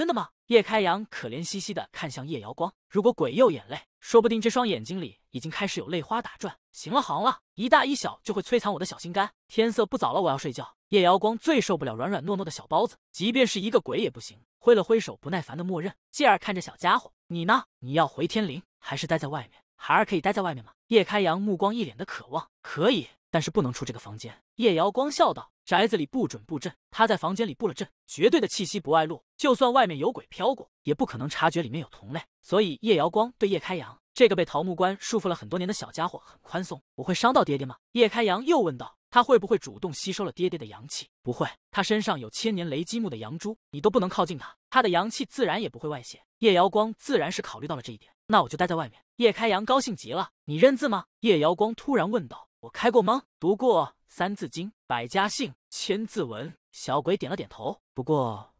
真的吗？叶开阳可怜兮兮的看向叶瑶光，如果鬼又眼泪，说不定这双眼睛里已经开始有泪花打转。行了行了，一大一小就会摧残我的小心肝。天色不早了，我要睡觉。叶瑶光最受不了软软糯糯的小包子，即便是一个鬼也不行。挥了挥手，不耐烦的默认，继而看着小家伙，你呢？你要回天灵，还是待在外面？孩儿可以待在外面吗？叶开阳目光一脸的渴望，可以，但是不能出这个房间。叶瑶光笑道。宅子里不准布阵，他在房间里布了阵，绝对的气息不外露，就算外面有鬼飘过，也不可能察觉里面有同类。所以叶瑶光对叶开阳这个被桃木棺束缚了很多年的小家伙很宽松。我会伤到爹爹吗？叶开阳又问道，他会不会主动吸收了爹爹的阳气？不会，他身上有千年雷击木的阳珠，你都不能靠近他，他的阳气自然也不会外泄。叶瑶光自然是考虑到了这一点，那我就待在外面。叶开阳高兴极了。你认字吗？叶瑶光突然问道。我开过吗？读过《三字经》、《百家姓》、《千字文》。小鬼点了点头。不过，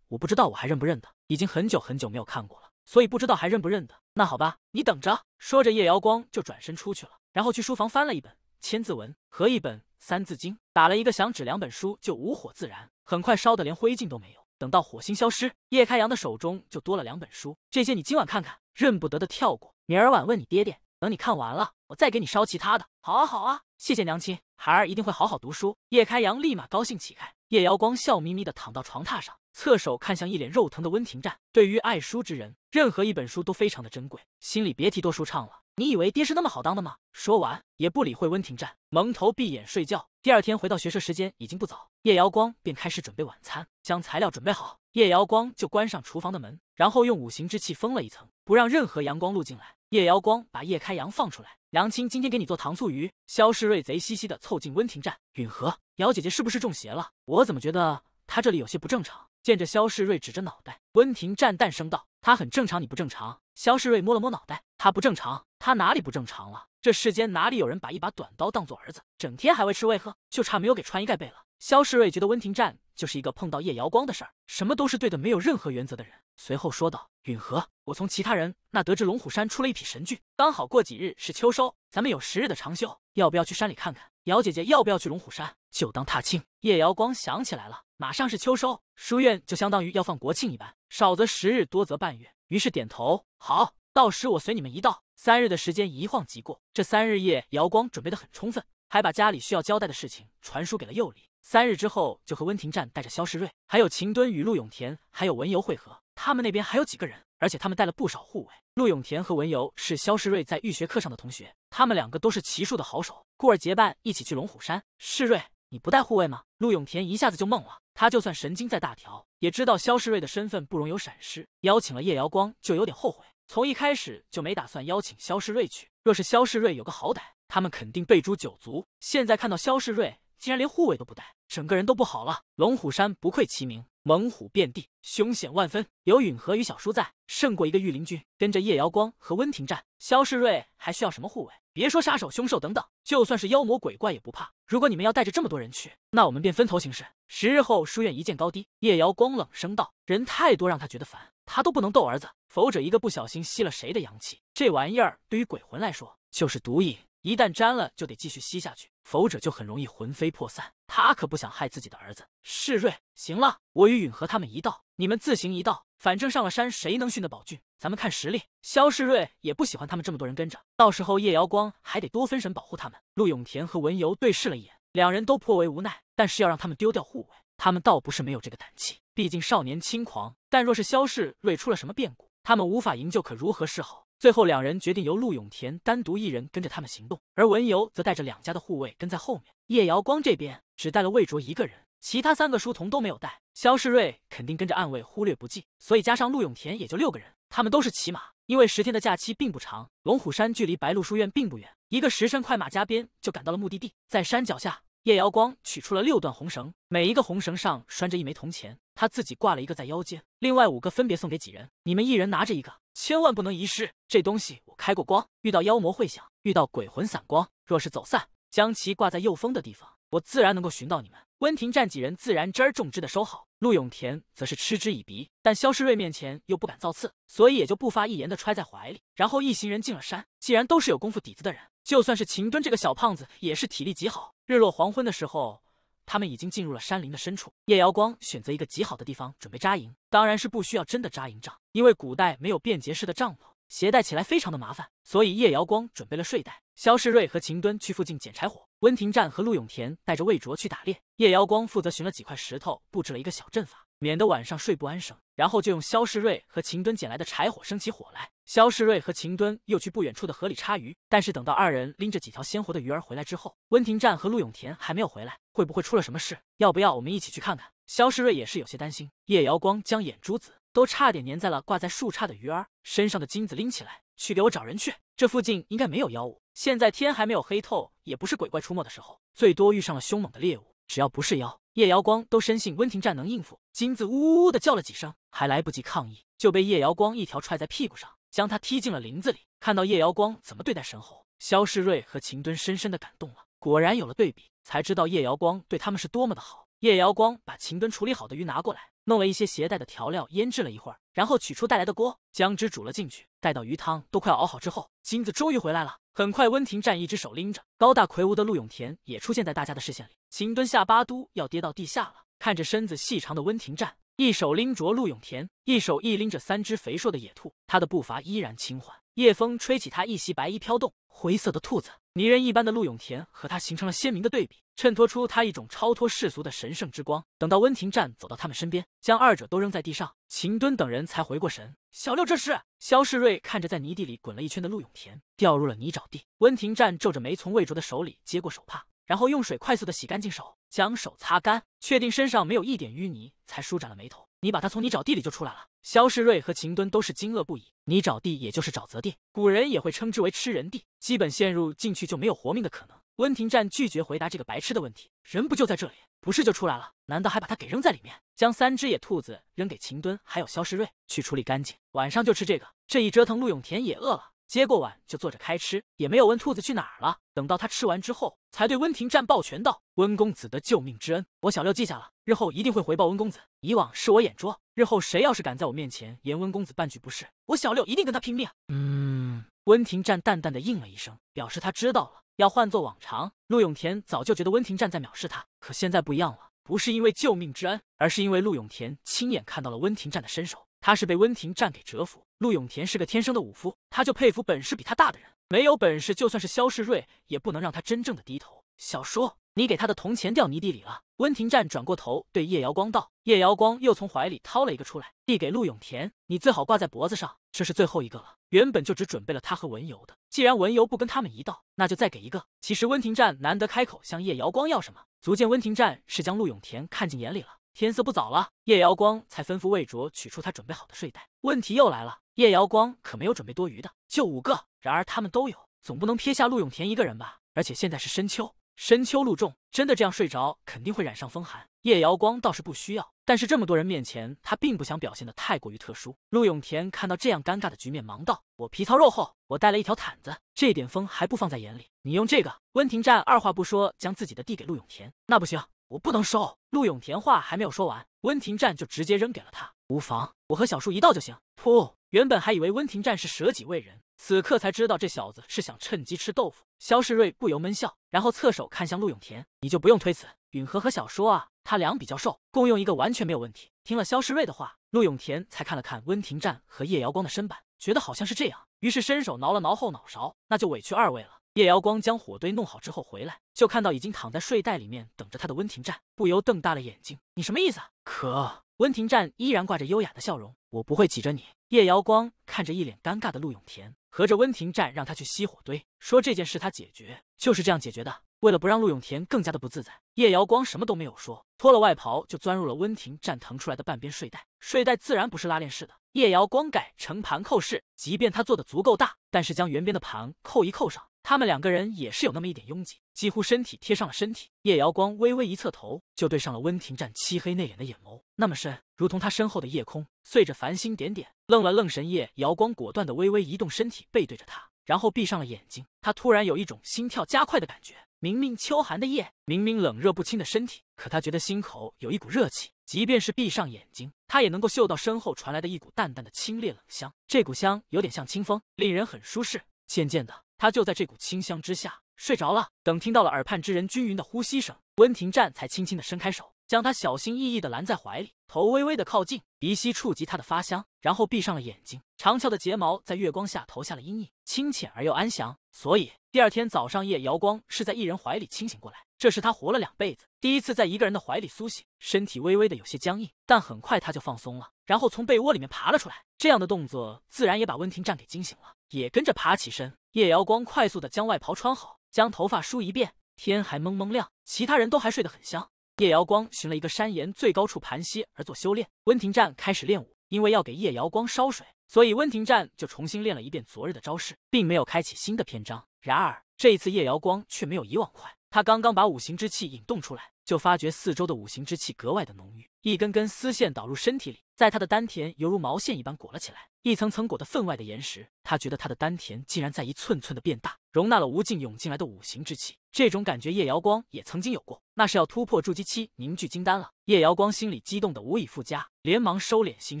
我不知道我还认不认得，已经很久很久没有看过了，所以不知道还认不认得。那好吧，你等着。说着，叶瑶光就转身出去了，然后去书房翻了一本《千字文》和一本《三字经》，打了一个响指，两本书就无火自燃，很快烧得连灰烬都没有。等到火星消失，叶开阳的手中就多了两本书。这些你今晚看看，认不得的跳过，明儿晚问你爹爹。等你看完了。再给你烧其他的，好啊好啊，谢谢娘亲，孩儿一定会好好读书。叶开阳立马高兴起来。叶瑶光笑眯眯的躺到床榻上，侧手看向一脸肉疼的温庭战。对于爱书之人，任何一本书都非常的珍贵，心里别提多舒畅了。你以为爹是那么好当的吗？说完，也不理会温庭战，蒙头闭眼睡觉。第二天回到学舍，时间已经不早，叶瑶光便开始准备晚餐，将材料准备好，叶瑶光就关上厨房的门，然后用五行之气封了一层，不让任何阳光路进来。叶瑶光把叶开阳放出来。娘亲今天给你做糖醋鱼。肖世瑞贼兮兮的凑近温庭战，允和姚姐姐是不是中邪了？我怎么觉得她这里有些不正常？见着肖世瑞指着脑袋，温庭战淡声道：“她很正常，你不正常。”肖世瑞摸了摸脑袋，他不正常，他哪里不正常了？这世间哪里有人把一把短刀当做儿子，整天还喂吃喂喝，就差没有给穿衣盖被了。肖世瑞觉得温庭战就是一个碰到叶瑶光的事儿，什么都是对的，没有任何原则的人。随后说道：“允和，我从其他人那得知龙虎山出了一匹神驹，刚好过几日是秋收，咱们有十日的长休，要不要去山里看看？姚姐姐要不要去龙虎山？就当踏青。”叶瑶光想起来了，马上是秋收，书院就相当于要放国庆一般，少则十日，多则半月。于是点头：“好，到时我随你们一道。”三日的时间一晃即过，这三日夜瑶光准备得很充分，还把家里需要交代的事情传输给了幼礼。三日之后，就和温庭湛带着萧世瑞，还有秦敦与陆永田，还有文游会合。他们那边还有几个人，而且他们带了不少护卫。陆永田和文游是肖世瑞在御学课上的同学，他们两个都是骑术的好手，故而结伴一起去龙虎山。世瑞，你不带护卫吗？陆永田一下子就懵了，他就算神经再大条，也知道肖世瑞的身份不容有闪失。邀请了叶瑶光就有点后悔，从一开始就没打算邀请肖世瑞去。若是肖世瑞有个好歹，他们肯定被诛九族。现在看到肖世瑞。竟然连护卫都不带，整个人都不好了。龙虎山不愧其名，猛虎遍地，凶险万分。有允和与小叔在，胜过一个御林军。跟着叶瑶光和温庭战、萧世瑞，还需要什么护卫？别说杀手、凶兽等等，就算是妖魔鬼怪也不怕。如果你们要带着这么多人去，那我们便分头行事。十日后书院一见高低。叶瑶光冷声道：“人太多，让他觉得烦，他都不能逗儿子。否则一个不小心吸了谁的阳气，这玩意儿对于鬼魂来说就是毒瘾，一旦沾了就得继续吸下去。”否者就很容易魂飞魄散，他可不想害自己的儿子。世瑞，行了，我与允和他们一道，你们自行一道，反正上了山，谁能训得宝骏？咱们看实力。萧世瑞也不喜欢他们这么多人跟着，到时候叶瑶光还得多分神保护他们。陆永田和文游对视了一眼，两人都颇为无奈，但是要让他们丢掉护卫，他们倒不是没有这个胆气，毕竟少年轻狂。但若是萧世瑞出了什么变故，他们无法营救，可如何是好？最后，两人决定由陆永田单独一人跟着他们行动，而文游则带着两家的护卫跟在后面。叶瑶光这边只带了魏卓一个人，其他三个书童都没有带。肖世瑞肯定跟着暗卫，忽略不计，所以加上陆永田也就六个人。他们都是骑马，因为十天的假期并不长，龙虎山距离白鹿书院并不远，一个时辰快马加鞭就赶到了目的地，在山脚下。叶瑶光取出了六段红绳，每一个红绳上拴着一枚铜钱，他自己挂了一个在腰间，另外五个分别送给几人。你们一人拿着一个，千万不能遗失。这东西我开过光，遇到妖魔会响，遇到鬼魂散光。若是走散，将其挂在右风的地方，我自然能够寻到你们。温庭战几人自然珍而重之的收好，陆永田则是嗤之以鼻，但肖世瑞面前又不敢造次，所以也就不发一言的揣在怀里。然后一行人进了山。既然都是有功夫底子的人，就算是秦敦这个小胖子，也是体力极好。日落黄昏的时候，他们已经进入了山林的深处。叶瑶光选择一个极好的地方准备扎营，当然是不需要真的扎营帐，因为古代没有便捷式的帐篷，携带起来非常的麻烦。所以叶瑶光准备了睡袋。肖世瑞和秦敦去附近捡柴火，温庭战和陆永田带着魏卓去打猎。叶瑶光负责寻了几块石头，布置了一个小阵法，免得晚上睡不安生。然后就用肖世瑞和秦墩捡来的柴火生起火来。肖世瑞和秦墩又去不远处的河里插鱼，但是等到二人拎着几条鲜活的鱼儿回来之后，温庭战和陆永田还没有回来，会不会出了什么事？要不要我们一起去看看？肖世瑞也是有些担心。叶瑶光将眼珠子都差点粘在了挂在树杈的鱼儿身上的金子拎起来，去给我找人去。这附近应该没有妖物，现在天还没有黑透，也不是鬼怪出没的时候，最多遇上了凶猛的猎物。只要不是妖，叶瑶光都深信温庭战能应付。金子呜呜呜的叫了几声。还来不及抗议，就被叶瑶光一条踹在屁股上，将他踢进了林子里。看到叶瑶光怎么对待神猴，肖世瑞和秦墩深深的感动了。果然有了对比，才知道叶瑶光对他们是多么的好。叶瑶光把秦墩处理好的鱼拿过来，弄了一些携带的调料腌制了一会儿，然后取出带来的锅，将汁煮了进去。待到鱼汤都快熬好之后，金子终于回来了。很快，温庭战一只手拎着高大魁梧的陆永田也出现在大家的视线里，秦墩下巴都要跌到地下了，看着身子细长的温庭战。一手拎着陆永田，一手一拎着三只肥硕的野兔，他的步伐依然轻缓。夜风吹起他一袭白衣飘动，灰色的兔子，泥人一般的陆永田和他形成了鲜明的对比，衬托出他一种超脱世俗的神圣之光。等到温庭战走到他们身边，将二者都扔在地上，秦敦等人才回过神。小六，这是肖世瑞看着在泥地里滚了一圈的陆永田掉入了泥沼地。温庭战皱着眉从魏卓的手里接过手帕。然后用水快速的洗干净手，将手擦干，确定身上没有一点淤泥，才舒展了眉头。你把它从泥沼地里就出来了。肖世瑞和秦敦都是惊愕不已。泥沼地也就是沼泽地，古人也会称之为吃人地，基本陷入进去就没有活命的可能。温庭战拒绝回答这个白痴的问题。人不就在这里？不是就出来了？难道还把它给扔在里面？将三只野兔子扔给秦敦，还有肖世瑞去处理干净，晚上就吃这个。这一折腾，陆永田也饿了。接过碗就坐着开吃，也没有问兔子去哪儿了。等到他吃完之后，才对温庭战抱拳道：“温公子的救命之恩，我小六记下了，日后一定会回报温公子。以往是我眼拙，日后谁要是敢在我面前言温公子半句不是，我小六一定跟他拼命。”嗯，温庭战淡淡的应了一声，表示他知道了。要换做往常，陆永田早就觉得温庭战在藐视他，可现在不一样了，不是因为救命之恩，而是因为陆永田亲眼看到了温庭战的身手。他是被温庭战给折服。陆永田是个天生的武夫，他就佩服本事比他大的人。没有本事，就算是萧世瑞，也不能让他真正的低头。小叔，你给他的铜钱掉泥地里了。温庭战转过头对叶瑶光道：“叶瑶光又从怀里掏了一个出来，递给陆永田，你最好挂在脖子上，这是最后一个了。原本就只准备了他和文游的，既然文游不跟他们一道，那就再给一个。其实温庭战难得开口向叶瑶光要什么，足见温庭战是将陆永田看进眼里了。”天色不早了，叶瑶光才吩咐魏卓取出他准备好的睡袋。问题又来了，叶瑶光可没有准备多余的，就五个。然而他们都有，总不能撇下陆永田一个人吧？而且现在是深秋，深秋露重，真的这样睡着肯定会染上风寒。叶瑶光倒是不需要，但是这么多人面前，他并不想表现的太过于特殊。陆永田看到这样尴尬的局面，忙道：“我皮糙肉厚，我带了一条毯子，这点风还不放在眼里。你用这个。”温庭战二话不说，将自己的递给陆永田。那不行。我不能收。陆永田话还没有说完，温庭战就直接扔给了他。无妨，我和小叔一道就行。噗，原本还以为温庭战是舍己为人，此刻才知道这小子是想趁机吃豆腐。肖世瑞不由闷笑，然后侧手看向陆永田，你就不用推辞。允和和小叔啊，他俩比较瘦，共用一个完全没有问题。听了肖世瑞的话，陆永田才看了看温庭战和叶瑶光的身板，觉得好像是这样，于是伸手挠了挠后脑勺，那就委屈二位了。叶瑶光将火堆弄好之后回来，就看到已经躺在睡袋里面等着他的温庭战，不由瞪大了眼睛。你什么意思？可温庭战依然挂着优雅的笑容。我不会挤着你。叶瑶光看着一脸尴尬的陆永田，合着温庭战让他去熄火堆，说这件事他解决，就是这样解决的。为了不让陆永田更加的不自在，叶瑶光什么都没有说，脱了外袍就钻入了温庭战腾出来的半边睡袋。睡袋自然不是拉链式的，叶瑶光改成盘扣式，即便他做的足够大，但是将圆边的盘扣一扣上。他们两个人也是有那么一点拥挤，几乎身体贴上了身体。叶瑶光微微一侧头，就对上了温庭战漆黑内敛的眼眸，那么深，如同他身后的夜空，碎着繁星点点。愣了愣神，叶瑶光果断的微微移动身体，背对着他，然后闭上了眼睛。他突然有一种心跳加快的感觉。明明秋寒的夜，明明冷热不清的身体，可他觉得心口有一股热气。即便是闭上眼睛，他也能够嗅到身后传来的一股淡淡的清冽冷香。这股香有点像清风，令人很舒适。渐渐的。他就在这股清香之下睡着了。等听到了耳畔之人均匀的呼吸声，温庭战才轻轻的伸开手，将他小心翼翼的揽在怀里，头微微的靠近，鼻息触及他的发香，然后闭上了眼睛。长翘的睫毛在月光下投下了阴影，清浅而又安详。所以第二天早上，叶瑶光是在一人怀里清醒过来。这是他活了两辈子第一次在一个人的怀里苏醒，身体微微的有些僵硬，但很快他就放松了，然后从被窝里面爬了出来。这样的动作自然也把温庭战给惊醒了。也跟着爬起身，叶瑶光快速的将外袍穿好，将头发梳一遍。天还蒙蒙亮，其他人都还睡得很香。叶瑶光寻了一个山岩最高处盘膝而做修炼。温庭战开始练武，因为要给叶瑶光烧水，所以温庭战就重新练了一遍昨日的招式，并没有开启新的篇章。然而这一次叶瑶光却没有以往快，他刚刚把五行之气引动出来。就发觉四周的五行之气格外的浓郁，一根根丝线导入身体里，在他的丹田犹如毛线一般裹了起来，一层层裹得分外的严实。他觉得他的丹田竟然在一寸寸的变大，容纳了无尽涌进来的五行之气。这种感觉叶瑶光也曾经有过，那是要突破筑基期，凝聚金丹了。叶瑶光心里激动的无以复加，连忙收敛心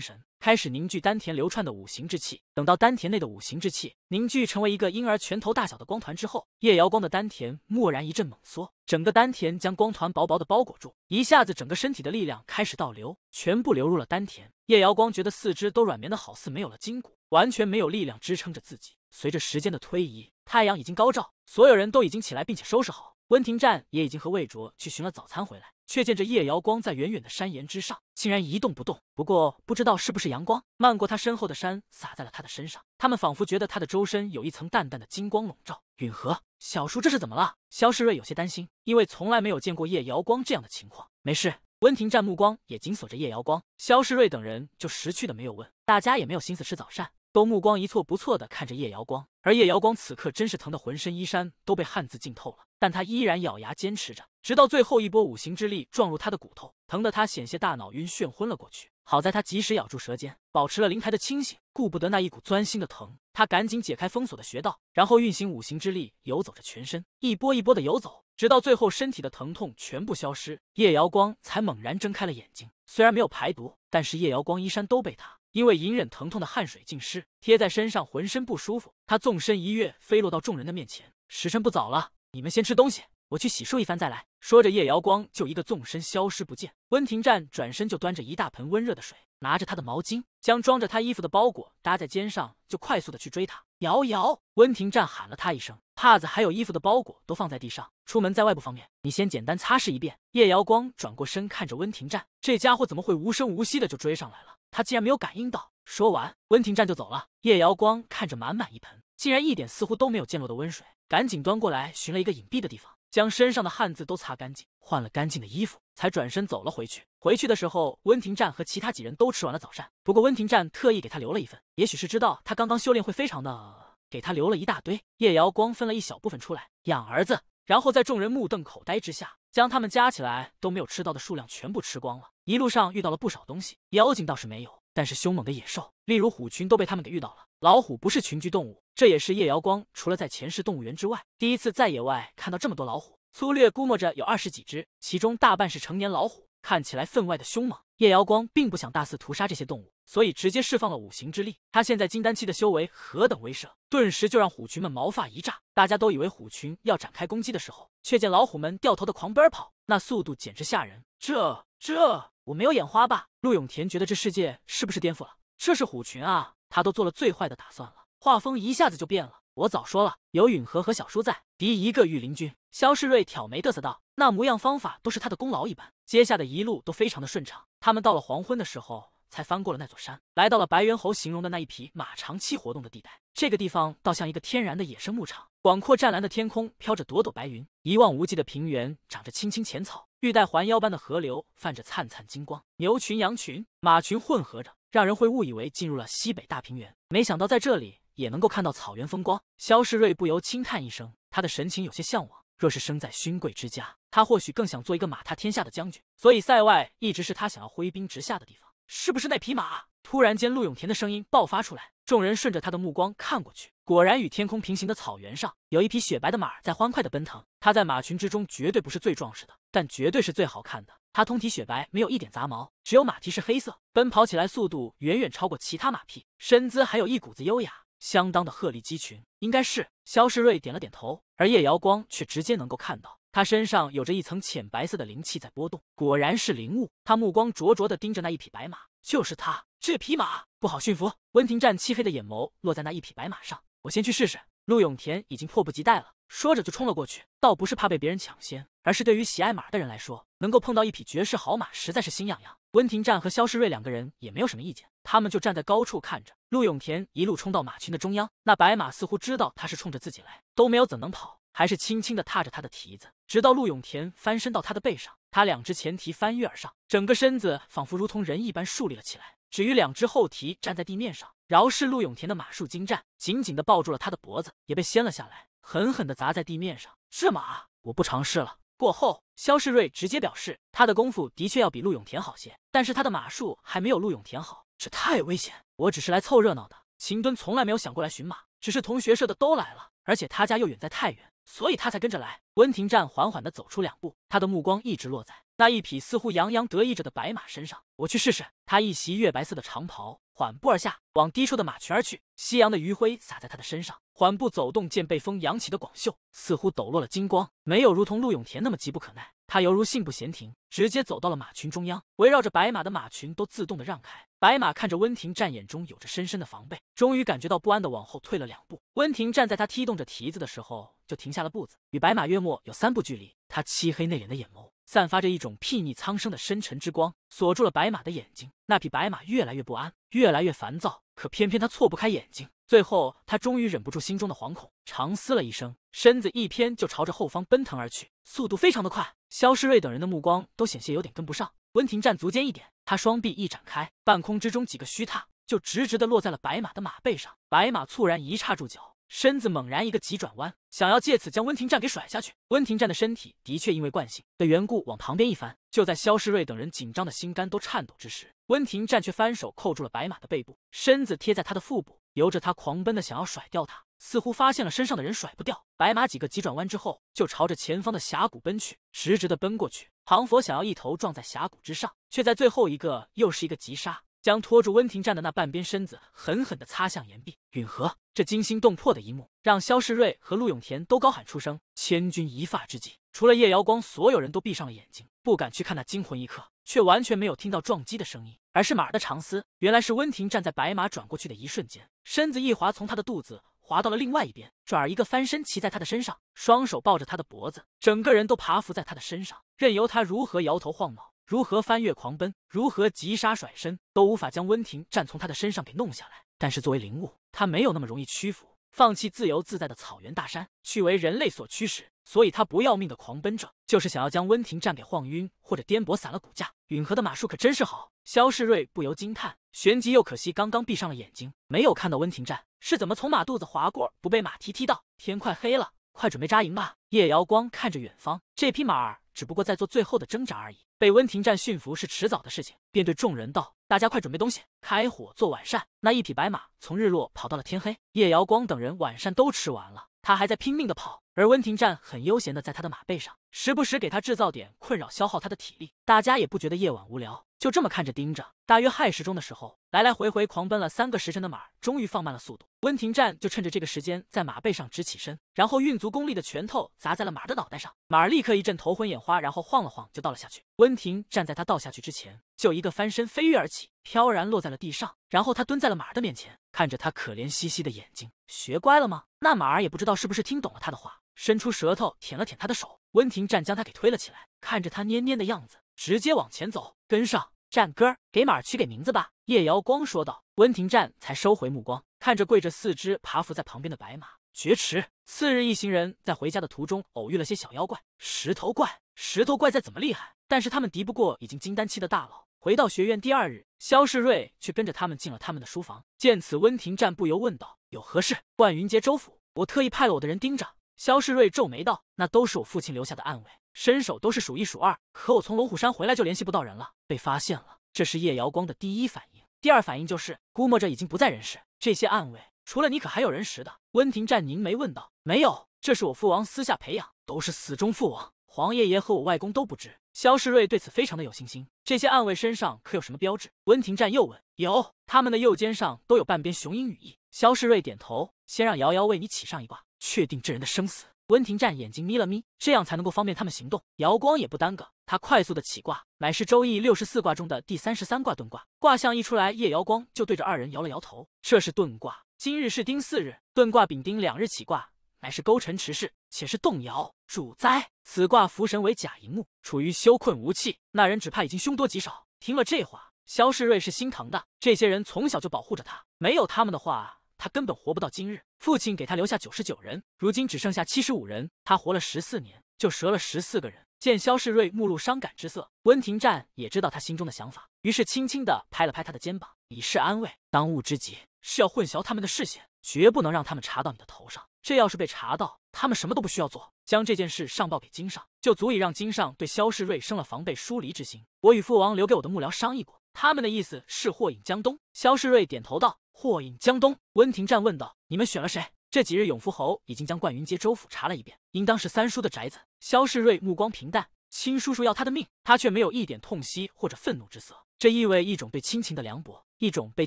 神，开始凝聚丹田流窜的五行之气。等到丹田内的五行之气凝聚成为一个婴儿拳头大小的光团之后，叶瑶光的丹田蓦然一阵猛缩，整个丹田将光团薄薄的包裹住，一下子整个身体的力量开始倒流，全部流入了丹田。叶瑶光觉得四肢都软绵的好似没有了筋骨，完全没有力量支撑着自己。随着时间的推移，太阳已经高照，所有人都已经起来并且收拾好，温庭战也已经和魏卓去寻了早餐回来。却见着夜瑶光在远远的山岩之上，竟然一动不动。不过不知道是不是阳光漫过他身后的山，洒在了他的身上，他们仿佛觉得他的周身有一层淡淡的金光笼罩。允和小叔，这是怎么了？肖世瑞有些担心，因为从来没有见过夜瑶光这样的情况。没事。温庭战目光也紧锁着叶瑶光，肖世瑞等人就识趣的没有问，大家也没有心思吃早膳。都目光一错，不错的看着叶瑶光，而叶瑶光此刻真是疼得浑身衣衫都被汗渍浸透了，但他依然咬牙坚持着，直到最后一波五行之力撞入他的骨头，疼得他险些大脑晕眩昏了过去。好在他及时咬住舌尖，保持了灵台的清醒，顾不得那一股钻心的疼，他赶紧解开封锁的穴道，然后运行五行之力游走着全身，一波一波的游走，直到最后身体的疼痛全部消失，叶瑶光才猛然睁开了眼睛。虽然没有排毒，但是叶瑶光衣衫都被他。因为隐忍疼痛的汗水浸湿，贴在身上浑身不舒服。他纵身一跃，飞落到众人的面前。时辰不早了，你们先吃东西，我去洗漱一番再来。说着，叶瑶光就一个纵身消失不见。温庭战转身就端着一大盆温热的水，拿着他的毛巾，将装着他衣服的包裹搭在肩上，就快速的去追他。瑶瑶，温庭战喊了他一声。帕子还有衣服的包裹都放在地上，出门在外不方便，你先简单擦拭一遍。叶瑶光转过身看着温庭战，这家伙怎么会无声无息的就追上来了？他竟然没有感应到。说完，温庭战就走了。叶瑶光看着满满一盆，竟然一点似乎都没有溅落的温水，赶紧端过来，寻了一个隐蔽的地方，将身上的汗渍都擦干净，换了干净的衣服，才转身走了回去。回去的时候，温庭战和其他几人都吃完了早膳，不过温庭战特意给他留了一份，也许是知道他刚刚修炼会非常的给他留了一大堆。叶瑶光分了一小部分出来养儿子，然后在众人目瞪口呆之下，将他们加起来都没有吃到的数量全部吃光了。一路上遇到了不少东西，妖精倒是没有，但是凶猛的野兽，例如虎群都被他们给遇到了。老虎不是群居动物，这也是叶瑶光除了在前世动物园之外，第一次在野外看到这么多老虎。粗略估摸着有二十几只，其中大半是成年老虎，看起来分外的凶猛。叶瑶光并不想大肆屠杀这些动物，所以直接释放了五行之力。他现在金丹期的修为何等威慑，顿时就让虎群们毛发一炸。大家都以为虎群要展开攻击的时候，却见老虎们掉头的狂奔跑，那速度简直吓人。这。这我没有眼花吧？陆永田觉得这世界是不是颠覆了？这是虎群啊！他都做了最坏的打算了，画风一下子就变了。我早说了，有允和和小叔在，敌一个御林军。肖世瑞挑眉嘚瑟道：“那模样方法都是他的功劳一般。”接下的一路都非常的顺畅。他们到了黄昏的时候。才翻过了那座山，来到了白猿猴形容的那一匹马长期活动的地带。这个地方倒像一个天然的野生牧场，广阔湛蓝的天空飘着朵朵白云，一望无际的平原长着青青浅草，玉带环腰般的河流泛着灿灿金光，牛群、羊群、马群混合着，让人会误以为进入了西北大平原。没想到在这里也能够看到草原风光。肖世瑞不由轻叹一声，他的神情有些向往。若是生在勋贵之家，他或许更想做一个马踏天下的将军。所以塞外一直是他想要挥兵直下的地方。是不是那匹马？突然间，陆永田的声音爆发出来，众人顺着他的目光看过去，果然与天空平行的草原上，有一匹雪白的马在欢快的奔腾。它在马群之中绝对不是最壮实的，但绝对是最好看的。它通体雪白，没有一点杂毛，只有马蹄是黑色。奔跑起来速度远远超过其他马匹，身姿还有一股子优雅，相当的鹤立鸡群。应该是肖世瑞点了点头，而叶瑶光却直接能够看到。他身上有着一层浅白色的灵气在波动，果然是灵物。他目光灼灼地盯着那一匹白马，就是他，这匹马不好驯服。温庭战漆黑的眼眸落在那一匹白马上，我先去试试。陆永田已经迫不及待了，说着就冲了过去。倒不是怕被别人抢先，而是对于喜爱马的人来说，能够碰到一匹绝世好马，实在是心痒痒。温庭战和肖世瑞两个人也没有什么意见，他们就站在高处看着陆永田一路冲到马群的中央。那白马似乎知道他是冲着自己来，都没有怎能跑。还是轻轻地踏着他的蹄子，直到陆永田翻身到他的背上，他两只前蹄翻越而上，整个身子仿佛如同人一般竖立了起来，只于两只后蹄站在地面上。饶是陆永田的马术精湛，紧紧地抱住了他的脖子，也被掀了下来，狠狠地砸在地面上。这马，我不尝试了。过后，肖世瑞直接表示，他的功夫的确要比陆永田好些，但是他的马术还没有陆永田好，这太危险。我只是来凑热闹的。秦敦从来没有想过来寻马，只是同学社的都来了，而且他家又远在太原。所以他才跟着来。温庭战缓缓地走出两步，他的目光一直落在那一匹似乎洋洋得意着的白马身上。我去试试。他一袭月白色的长袍，缓步而下，往低处的马群而去。夕阳的余晖洒在他的身上，缓步走动，见被风扬起的广袖，似乎抖落了金光。没有如同陆永田那么急不可耐。他犹如信步闲庭，直接走到了马群中央，围绕着白马的马群都自动的让开。白马看着温婷湛，眼中有着深深的防备，终于感觉到不安的往后退了两步。温婷站在他踢动着蹄子的时候就停下了步子，与白马约莫有三步距离。他漆黑内敛的眼眸散发着一种睥睨苍生的深沉之光，锁住了白马的眼睛。那匹白马越来越不安，越来越烦躁，可偏偏他错不开眼睛。最后，他终于忍不住心中的惶恐，长嘶了一声，身子一偏就朝着后方奔腾而去，速度非常的快。肖世瑞等人的目光都险些有点跟不上。温庭战足尖一点，他双臂一展开，半空之中几个虚踏，就直直的落在了白马的马背上。白马猝然一刹住脚，身子猛然一个急转弯，想要借此将温庭战给甩下去。温庭战的身体的确因为惯性的缘故往旁边一翻。就在肖世瑞等人紧张的心肝都颤抖之时，温庭战却翻手扣住了白马的背部，身子贴在他的腹部，由着他狂奔的想要甩掉他。似乎发现了身上的人甩不掉，白马几个急转弯之后，就朝着前方的峡谷奔去，直直的奔过去。唐佛想要一头撞在峡谷之上，却在最后一个又是一个急刹，将拖住温庭站的那半边身子狠狠的擦向岩壁。允和这惊心动魄的一幕，让肖世瑞和陆永田都高喊出声。千钧一发之际，除了叶瑶光，所有人都闭上了眼睛，不敢去看那惊魂一刻，却完全没有听到撞击的声音，而是马的长嘶。原来是温庭站在白马转过去的一瞬间，身子一滑，从他的肚子。滑到了另外一边，转而一个翻身，骑在他的身上，双手抱着他的脖子，整个人都爬伏在他的身上，任由他如何摇头晃脑，如何翻越狂奔，如何急刹甩身，都无法将温庭战从他的身上给弄下来。但是作为灵物，他没有那么容易屈服，放弃自由自在的草原大山，去为人类所驱使，所以他不要命的狂奔着，就是想要将温庭战给晃晕或者颠簸散了骨架。允和的马术可真是好，肖世瑞不由惊叹。旋即又可惜，刚刚闭上了眼睛，没有看到温庭战是怎么从马肚子划过，不被马蹄踢到。天快黑了，快准备扎营吧。叶瑶光看着远方，这匹马儿只不过在做最后的挣扎而已，被温庭战驯服是迟早的事情。便对众人道：“大家快准备东西，开火做晚膳。”那一匹白马从日落跑到了天黑，叶瑶光等人晚膳都吃完了，他还在拼命的跑，而温庭战很悠闲的在他的马背上，时不时给他制造点困扰，消耗他的体力。大家也不觉得夜晚无聊。就这么看着盯着，大约亥时钟的时候，来来回回狂奔了三个时辰的马儿终于放慢了速度。温庭战就趁着这个时间在马背上直起身，然后运足功力的拳头砸在了马的脑袋上，马儿立刻一阵头昏眼花，然后晃了晃就倒了下去。温庭站在他倒下去之前，就一个翻身飞跃而起，飘然落在了地上，然后他蹲在了马儿的面前，看着他可怜兮兮的眼睛，学乖了吗？那马儿也不知道是不是听懂了他的话，伸出舌头舔了舔他的手。温庭战将他给推了起来，看着他蔫蔫的样子，直接往前走，跟上。战哥给马取给名字吧。”叶瑶光说道。温庭战才收回目光，看着跪着四肢爬伏在旁边的白马，绝驰。次日，一行人在回家的途中偶遇了些小妖怪，石头怪。石头怪再怎么厉害，但是他们敌不过已经金丹期的大佬。回到学院第二日，肖世瑞却跟着他们进了他们的书房。见此，温庭战不由问道：“有何事？”万云杰，周府，我特意派了我的人盯着。”肖世瑞皱眉道：“那都是我父亲留下的暗卫。”身手都是数一数二，可我从龙虎山回来就联系不到人了，被发现了。这是叶瑶光的第一反应，第二反应就是估摸着已经不在人世。这些暗卫除了你，可还有人识的？温庭战凝眉问道。没有，这是我父王私下培养，都是死忠。父王、皇爷爷和我外公都不知。肖世瑞对此非常的有信心。这些暗卫身上可有什么标志？温庭战又问。有，他们的右肩上都有半边雄鹰羽翼。肖世瑞点头。先让瑶瑶为你起上一卦，确定这人的生死。温庭战眼睛眯了眯，这样才能够方便他们行动。瑶光也不耽搁，他快速的起卦，乃是周易六十四卦中的第三十三卦遁卦。卦象一出来，叶瑶光就对着二人摇了摇头：“这是遁卦，今日是丁巳日，遁卦丙丁两日起卦，乃是勾陈迟事，且是动摇主灾。此卦福神为甲寅木，处于休困无气，那人只怕已经凶多吉少。”听了这话，肖世瑞是心疼的，这些人从小就保护着他，没有他们的话。他根本活不到今日，父亲给他留下九十九人，如今只剩下七十五人。他活了十四年，就折了十四个人。见萧世瑞目露伤感之色，温庭战也知道他心中的想法，于是轻轻地拍了拍他的肩膀，以示安慰。当务之急是要混淆他们的视线，绝不能让他们查到你的头上。这要是被查到，他们什么都不需要做，将这件事上报给金上，就足以让金上对萧世瑞生了防备疏离之心。我与父王留给我的幕僚商议过，他们的意思是祸引江东。萧世瑞点头道。祸引江东，温庭战问道：“你们选了谁？”这几日永福侯已经将冠云街州府查了一遍，应当是三叔的宅子。萧世瑞目光平淡，亲叔叔要他的命，他却没有一点痛惜或者愤怒之色，这意味一种对亲情的凉薄，一种被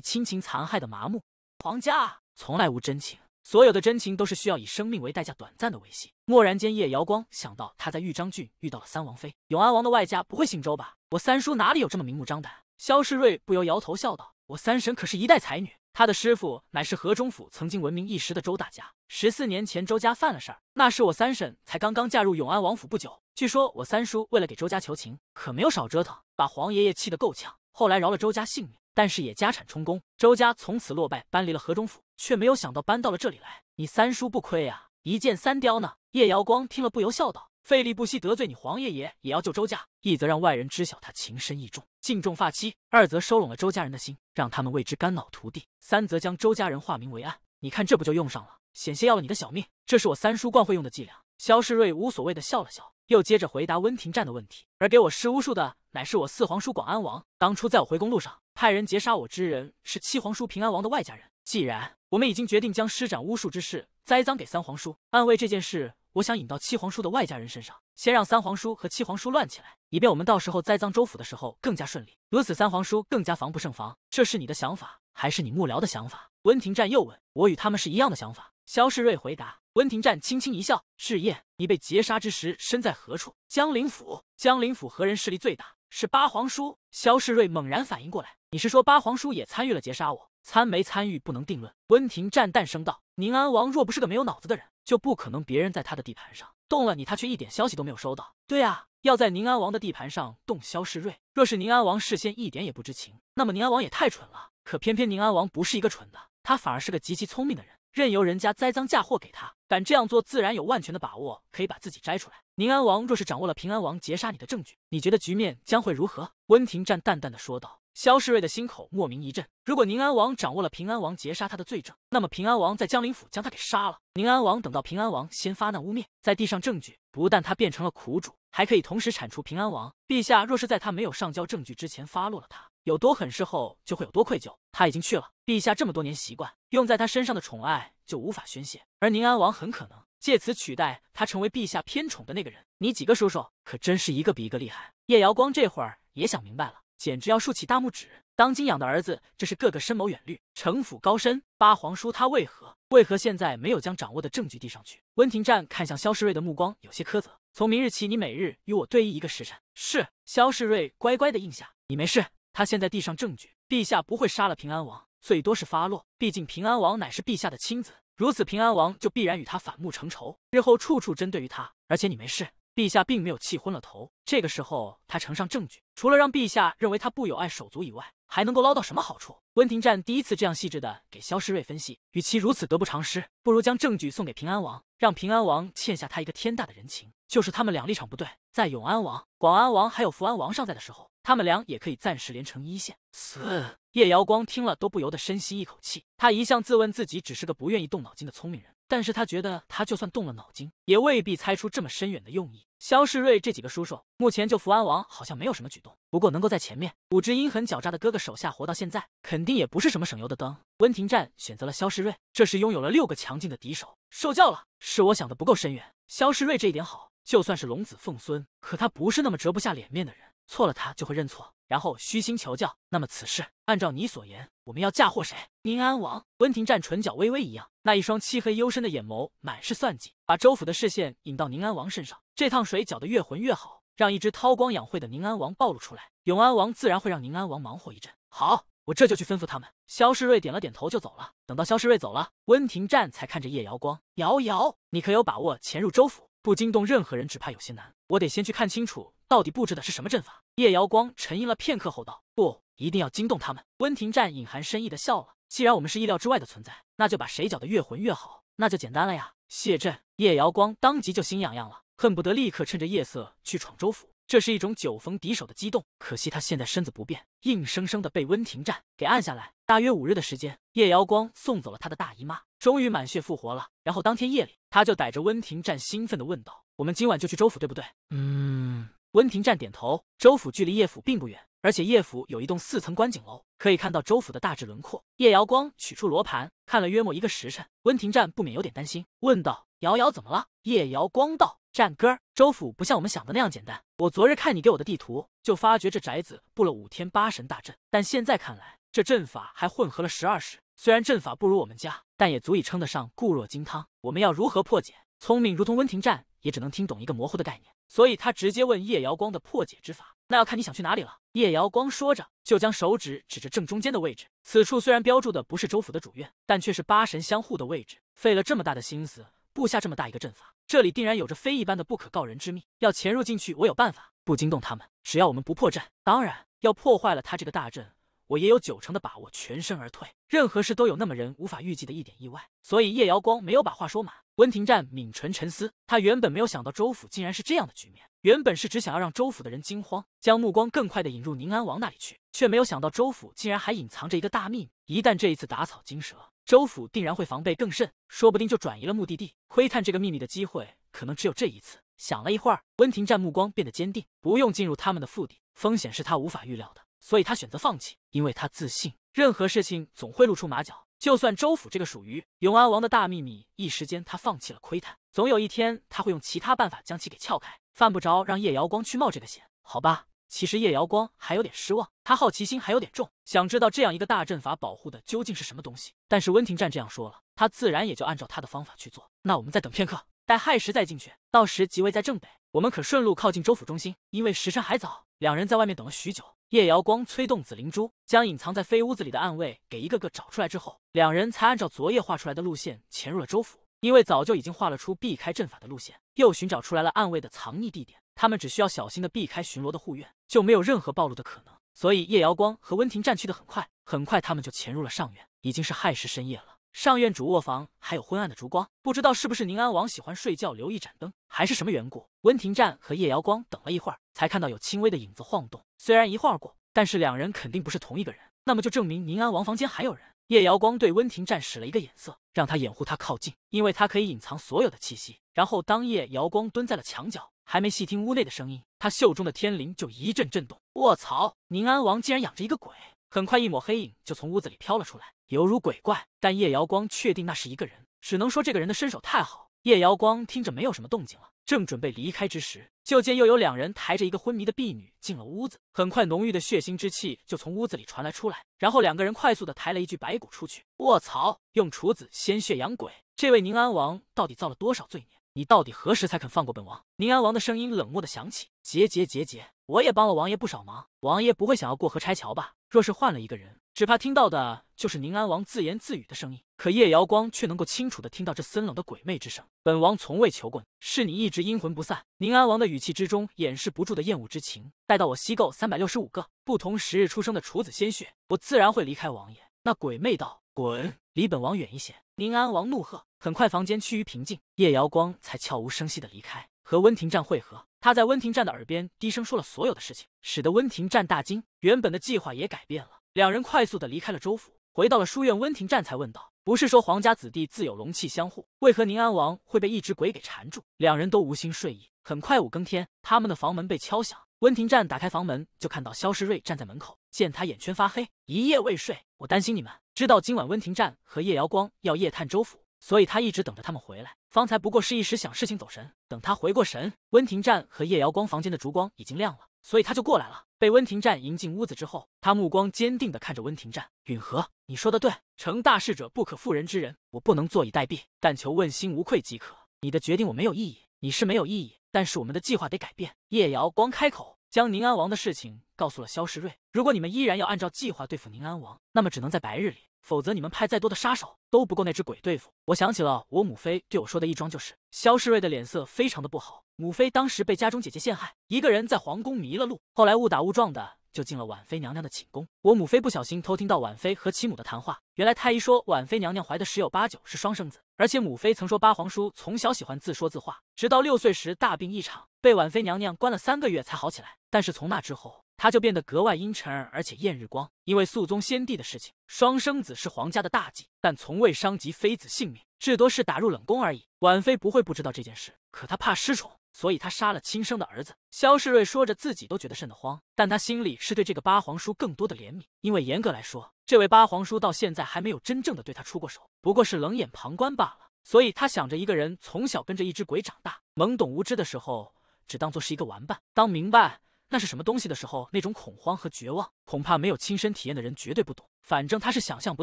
亲情残害的麻木。皇家从来无真情，所有的真情都是需要以生命为代价短暂的维系。蓦然间，叶瑶光想到他在豫章郡遇到了三王妃，永安王的外家不会姓周吧？我三叔哪里有这么明目张胆？萧世瑞不由摇头笑道：“我三婶可是一代才女。”他的师傅乃是河中府曾经闻名一时的周大家。十四年前，周家犯了事儿。那时我三婶才刚刚嫁入永安王府不久。据说我三叔为了给周家求情，可没有少折腾，把黄爷爷气得够呛。后来饶了周家性命，但是也家产充公，周家从此落败，搬离了河中府，却没有想到搬到了这里来。你三叔不亏呀，一箭三雕呢。叶瑶光听了不由笑道：“费力不惜得罪你黄爷爷，也要救周家，一则让外人知晓他情深义重。”敬重发妻，二则收拢了周家人的心，让他们为之肝脑涂地；三则将周家人化名为暗。你看，这不就用上了，险些要了你的小命。这是我三叔惯会用的伎俩。萧世瑞无所谓的笑了笑，又接着回答温庭战的问题。而给我施巫术的，乃是我四皇叔广安王。当初在我回宫路上，派人劫杀我之人，是七皇叔平安王的外家人。既然我们已经决定将施展巫术之事栽赃给三皇叔，暗卫这件事，我想引到七皇叔的外家人身上，先让三皇叔和七皇叔乱起来。以便我们到时候栽赃周府的时候更加顺利。如此，三皇叔更加防不胜防。这是你的想法，还是你幕僚的想法？温庭战又问。我与他们是一样的想法。萧世瑞回答。温庭战轻轻一笑。是夜，你被劫杀之时，身在何处？江陵府。江陵府何人势力最大？是八皇叔。萧世瑞猛然反应过来。你是说八皇叔也参与了劫杀我？参没参与不能定论。温庭战淡声道。宁安王若不是个没有脑子的人，就不可能别人在他的地盘上动了你，他却一点消息都没有收到。对啊，要在宁安王的地盘上动萧世瑞，若是宁安王事先一点也不知情，那么宁安王也太蠢了。可偏偏宁安王不是一个蠢的，他反而是个极其聪明的人，任由人家栽赃嫁祸给他，敢这样做，自然有万全的把握可以把自己摘出来。宁安王若是掌握了平安王劫杀你的证据，你觉得局面将会如何？温庭战淡淡的说道。萧世瑞的心口莫名一震。如果宁安王掌握了平安王劫杀他的罪证，那么平安王在江陵府将他给杀了。宁安王等到平安王先发难污蔑，再递上证据，不但他变成了苦主，还可以同时铲除平安王。陛下若是在他没有上交证据之前发落了他，有多狠，事后就会有多愧疚。他已经去了，陛下这么多年习惯用在他身上的宠爱就无法宣泄，而宁安王很可能借此取代他成为陛下偏宠的那个人。你几个叔叔可真是一个比一个厉害。叶瑶光这会儿也想明白了。简直要竖起大拇指！当今养的儿子，这是个个深谋远虑，城府高深。八皇叔他为何？为何现在没有将掌握的证据递上去？温庭战看向萧世瑞的目光有些苛责。从明日起，你每日与我对弈一个时辰。是，萧世瑞乖乖的应下。你没事，他现在递上证据，陛下不会杀了平安王，最多是发落。毕竟平安王乃是陛下的亲子，如此平安王就必然与他反目成仇，日后处处针对于他。而且你没事。陛下并没有气昏了头。这个时候，他呈上证据，除了让陛下认为他不有碍手足以外，还能够捞到什么好处？温庭战第一次这样细致的给萧世睿分析，与其如此得不偿失，不如将证据送给平安王，让平安王欠下他一个天大的人情。就是他们俩立场不对，在永安王、广安王还有福安王尚在的时候，他们俩也可以暂时连成一线。嘶，叶瑶光听了都不由得深吸一口气。他一向自问自己只是个不愿意动脑筋的聪明人，但是他觉得他就算动了脑筋，也未必猜出这么深远的用意。萧世瑞这几个叔叔，目前就福安王好像没有什么举动。不过能够在前面五只阴狠狡诈的哥哥手下活到现在，肯定也不是什么省油的灯。温庭战选择了萧世瑞，这时拥有了六个强劲的敌手。受教了，是我想的不够深远。萧世瑞这一点好，就算是龙子凤孙，可他不是那么折不下脸面的人。错了，他就会认错，然后虚心求教。那么此事，按照你所言。我们要嫁祸谁？宁安王温庭战唇角微微一扬，那一双漆黑幽深的眼眸满是算计，把周府的视线引到宁安王身上。这趟水搅得越浑越好，让一只韬光养晦的宁安王暴露出来。永安王自然会让宁安王忙活一阵。好，我这就去吩咐他们。萧世瑞点了点头就走了。等到萧世瑞走了，温庭战才看着叶瑶光，瑶瑶，你可有把握潜入周府，不惊动任何人？只怕有些难。我得先去看清楚，到底布置的是什么阵法。叶瑶光沉吟了片刻后道：不。一定要惊动他们。温庭战隐含深意的笑了。既然我们是意料之外的存在，那就把谁搅得越混越好，那就简单了呀。谢震、叶瑶光当即就心痒痒了，恨不得立刻趁着夜色去闯州府。这是一种久逢敌手的激动。可惜他现在身子不便，硬生生的被温庭战给按下来。大约五日的时间，叶瑶光送走了他的大姨妈，终于满血复活了。然后当天夜里，他就逮着温庭战，兴奋的问道：“我们今晚就去州府，对不对？”嗯。温庭战点头。州府距离叶府并不远。而且叶府有一栋四层观景楼，可以看到周府的大致轮廓。叶瑶光取出罗盘，看了约莫一个时辰。温庭战不免有点担心，问道：“瑶瑶，怎么了？”叶瑶光道：“战哥，周府不像我们想的那样简单。我昨日看你给我的地图，就发觉这宅子布了五天八神大阵。但现在看来，这阵法还混合了十二式。虽然阵法不如我们家，但也足以称得上固若金汤。我们要如何破解？”聪明如同温庭战。也只能听懂一个模糊的概念，所以他直接问叶瑶光的破解之法。那要看你想去哪里了。叶瑶光说着，就将手指指着正中间的位置。此处虽然标注的不是州府的主院，但却是八神相护的位置。费了这么大的心思布下这么大一个阵法，这里定然有着非一般的不可告人之秘。要潜入进去，我有办法，不惊动他们，只要我们不破阵。当然，要破坏了他这个大阵，我也有九成的把握全身而退。任何事都有那么人无法预计的一点意外，所以叶瑶光没有把话说满。温庭战抿唇沉思，他原本没有想到周府竟然是这样的局面，原本是只想要让周府的人惊慌，将目光更快的引入宁安王那里去，却没有想到周府竟然还隐藏着一个大秘密。一旦这一次打草惊蛇，周府定然会防备更甚，说不定就转移了目的地。窥探这个秘密的机会，可能只有这一次。想了一会儿，温庭战目光变得坚定，不用进入他们的腹地，风险是他无法预料的，所以他选择放弃，因为他自信，任何事情总会露出马脚。就算周府这个属于永安王的大秘密，一时间他放弃了窥探。总有一天他会用其他办法将其给撬开，犯不着让叶瑶光去冒这个险，好吧？其实叶瑶光还有点失望，他好奇心还有点重，想知道这样一个大阵法保护的究竟是什么东西。但是温庭战这样说了，他自然也就按照他的方法去做。那我们再等片刻，待亥时再进去，到时即位在正北，我们可顺路靠近周府中心。因为时辰还早，两人在外面等了许久。叶瑶光催动紫灵珠，将隐藏在飞屋子里的暗卫给一个个找出来之后，两人才按照昨夜画出来的路线潜入了周府。因为早就已经画了出避开阵法的路线，又寻找出来了暗卫的藏匿地点，他们只需要小心的避开巡逻的护院，就没有任何暴露的可能。所以叶瑶光和温庭战去的很快，很快他们就潜入了上院，已经是亥时深夜了。上院主卧房还有昏暗的烛光，不知道是不是宁安王喜欢睡觉留一盏灯，还是什么缘故。温庭战和叶瑶光等了一会儿，才看到有轻微的影子晃动。虽然一晃而过，但是两人肯定不是同一个人，那么就证明宁安王房间还有人。叶瑶光对温庭战使了一个眼色，让他掩护他靠近，因为他可以隐藏所有的气息。然后当叶瑶光蹲在了墙角，还没细听屋内的声音，他袖中的天灵就一阵震动。卧槽！宁安王竟然养着一个鬼！很快一抹黑影就从屋子里飘了出来，犹如鬼怪，但叶瑶光确定那是一个人，只能说这个人的身手太好。叶瑶光听着没有什么动静了。正准备离开之时，就见又有两人抬着一个昏迷的婢女进了屋子。很快，浓郁的血腥之气就从屋子里传来出来。然后两个人快速的抬了一具白骨出去。卧槽！用厨子鲜血养鬼，这位宁安王到底造了多少罪孽？你到底何时才肯放过本王？宁安王的声音冷漠的响起。节节节节，我也帮了王爷不少忙，王爷不会想要过河拆桥吧？若是换了一个人。只怕听到的就是宁安王自言自语的声音，可叶瑶光却能够清楚的听到这森冷的鬼魅之声。本王从未求过，是你一直阴魂不散。宁安王的语气之中掩饰不住的厌恶之情。待到我吸够三百六十五个不同时日出生的处子鲜血，我自然会离开王爷。那鬼魅道：“滚，离本王远一些。”宁安王怒喝。很快，房间趋于平静，叶瑶光才悄无声息的离开，和温庭战会合。他在温庭战的耳边低声说了所有的事情，使得温庭战大惊，原本的计划也改变了。两人快速的离开了周府，回到了书院。温庭战才问道：“不是说皇家子弟自有龙气相护，为何宁安王会被一只鬼给缠住？”两人都无心睡意。很快五更天，他们的房门被敲响。温庭战打开房门，就看到肖世瑞站在门口。见他眼圈发黑，一夜未睡，我担心你们。知道今晚温庭战和叶瑶光要夜探周府，所以他一直等着他们回来。方才不过是一时想事情走神，等他回过神，温庭战和叶瑶光房间的烛光已经亮了，所以他就过来了。被温庭战迎进屋子之后，他目光坚定地看着温庭战。允和，你说的对，成大事者不可负人之人，我不能坐以待毙，但求问心无愧即可。你的决定我没有异议，你是没有异议，但是我们的计划得改变。叶瑶光开口，将宁安王的事情告诉了萧世瑞。如果你们依然要按照计划对付宁安王，那么只能在白日里，否则你们派再多的杀手都不够那只鬼对付。我想起了我母妃对我说的一桩，就是萧世瑞的脸色非常的不好。母妃当时被家中姐姐陷害，一个人在皇宫迷了路，后来误打误撞的就进了婉妃娘娘的寝宫。我母妃不小心偷听到婉妃和其母的谈话，原来太医说婉妃娘娘怀的十有八九是双生子，而且母妃曾说八皇叔从小喜欢自说自话，直到六岁时大病一场，被婉妃娘娘关了三个月才好起来。但是从那之后，他就变得格外阴沉，而且厌日光。因为肃宗先帝的事情，双生子是皇家的大忌，但从未伤及妃子性命，至多是打入冷宫而已。婉妃不会不知道这件事，可她怕失宠。所以他杀了亲生的儿子肖世瑞，说着自己都觉得瘆得慌，但他心里是对这个八皇叔更多的怜悯，因为严格来说，这位八皇叔到现在还没有真正的对他出过手，不过是冷眼旁观罢了。所以他想着，一个人从小跟着一只鬼长大，懵懂无知的时候，只当做是一个玩伴；当明白那是什么东西的时候，那种恐慌和绝望，恐怕没有亲身体验的人绝对不懂。反正他是想象不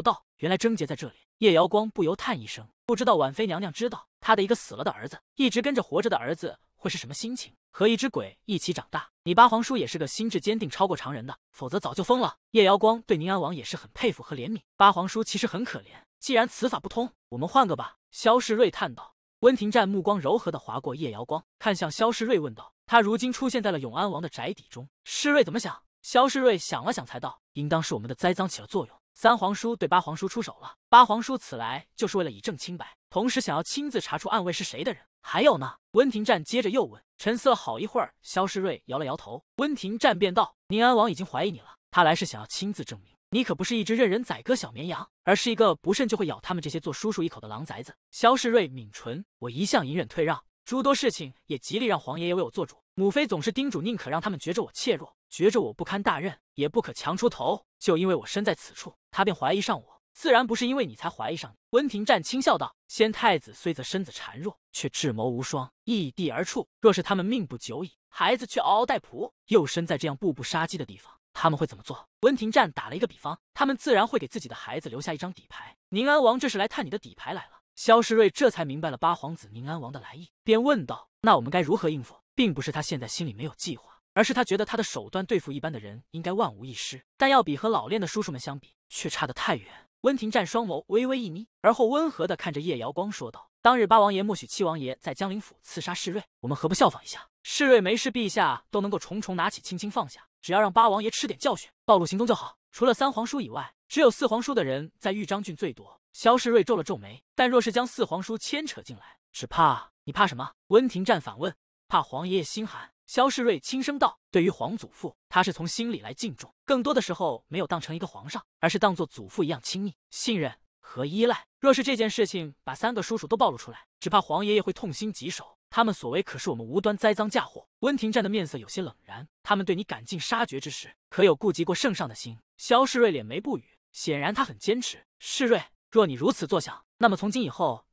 到，原来症结在这里。叶瑶光不由叹一声，不知道婉妃娘娘知道她的一个死了的儿子，一直跟着活着的儿子。会是什么心情？和一只鬼一起长大？你八皇叔也是个心智坚定、超过常人的，否则早就疯了。叶瑶光对宁安王也是很佩服和怜悯，八皇叔其实很可怜。既然此法不通，我们换个吧。萧世瑞叹道。温庭战目光柔和的划过叶瑶光，看向萧世瑞问道：“他如今出现在了永安王的宅邸中，世瑞怎么想？”萧世瑞想了想才道：“应当是我们的栽赃起了作用。”三皇叔对八皇叔出手了，八皇叔此来就是为了以证清白，同时想要亲自查出暗卫是谁的人。还有呢？温庭战接着又问，沉思了好一会儿，萧世瑞摇了摇头。温庭战便道，宁安王已经怀疑你了，他来是想要亲自证明，你可不是一只任人宰割小绵羊，而是一个不慎就会咬他们这些做叔叔一口的狼崽子。萧世瑞抿唇，我一向隐忍退让，诸多事情也极力让皇爷爷为我做主，母妃总是叮嘱，宁可让他们觉着我怯弱。觉着我不堪大任，也不可强出头，就因为我身在此处，他便怀疑上我，自然不是因为你才怀疑上。你。温庭战轻笑道：“先太子虽则身子孱弱，却智谋无双，异地而处，若是他们命不久矣，孩子却嗷嗷待哺，又身在这样步步杀机的地方，他们会怎么做？”温庭战打了一个比方，他们自然会给自己的孩子留下一张底牌。宁安王这是来探你的底牌来了。萧世瑞这才明白了八皇子宁安王的来意，便问道：“那我们该如何应付？”并不是他现在心里没有计划。而是他觉得他的手段对付一般的人应该万无一失，但要比和老练的叔叔们相比，却差得太远。温庭战双眸微微一眯，而后温和地看着叶瑶光说道：“当日八王爷默许七王爷在江陵府刺杀世瑞，我们何不效仿一下？世瑞没事，陛下都能够重重拿起，轻轻放下，只要让八王爷吃点教训，暴露行踪就好。除了三皇叔以外，只有四皇叔的人在豫章郡最多。”萧世瑞皱了皱眉，但若是将四皇叔牵扯进来，只怕……你怕什么？温庭战反问。怕皇爷爷心寒。萧世瑞轻声道：“对于皇祖父，他是从心里来敬重，更多的时候没有当成一个皇上，而是当做祖父一样亲密、信任和依赖。若是这件事情把三个叔叔都暴露出来，只怕皇爷爷会痛心疾首。他们所为，可是我们无端栽赃嫁祸。”温庭战的面色有些冷然：“他们对你赶尽杀绝之时，可有顾及过圣上的心？”萧世瑞敛眉不语，显然他很坚持。世瑞，若你如此作想，那么从今以后。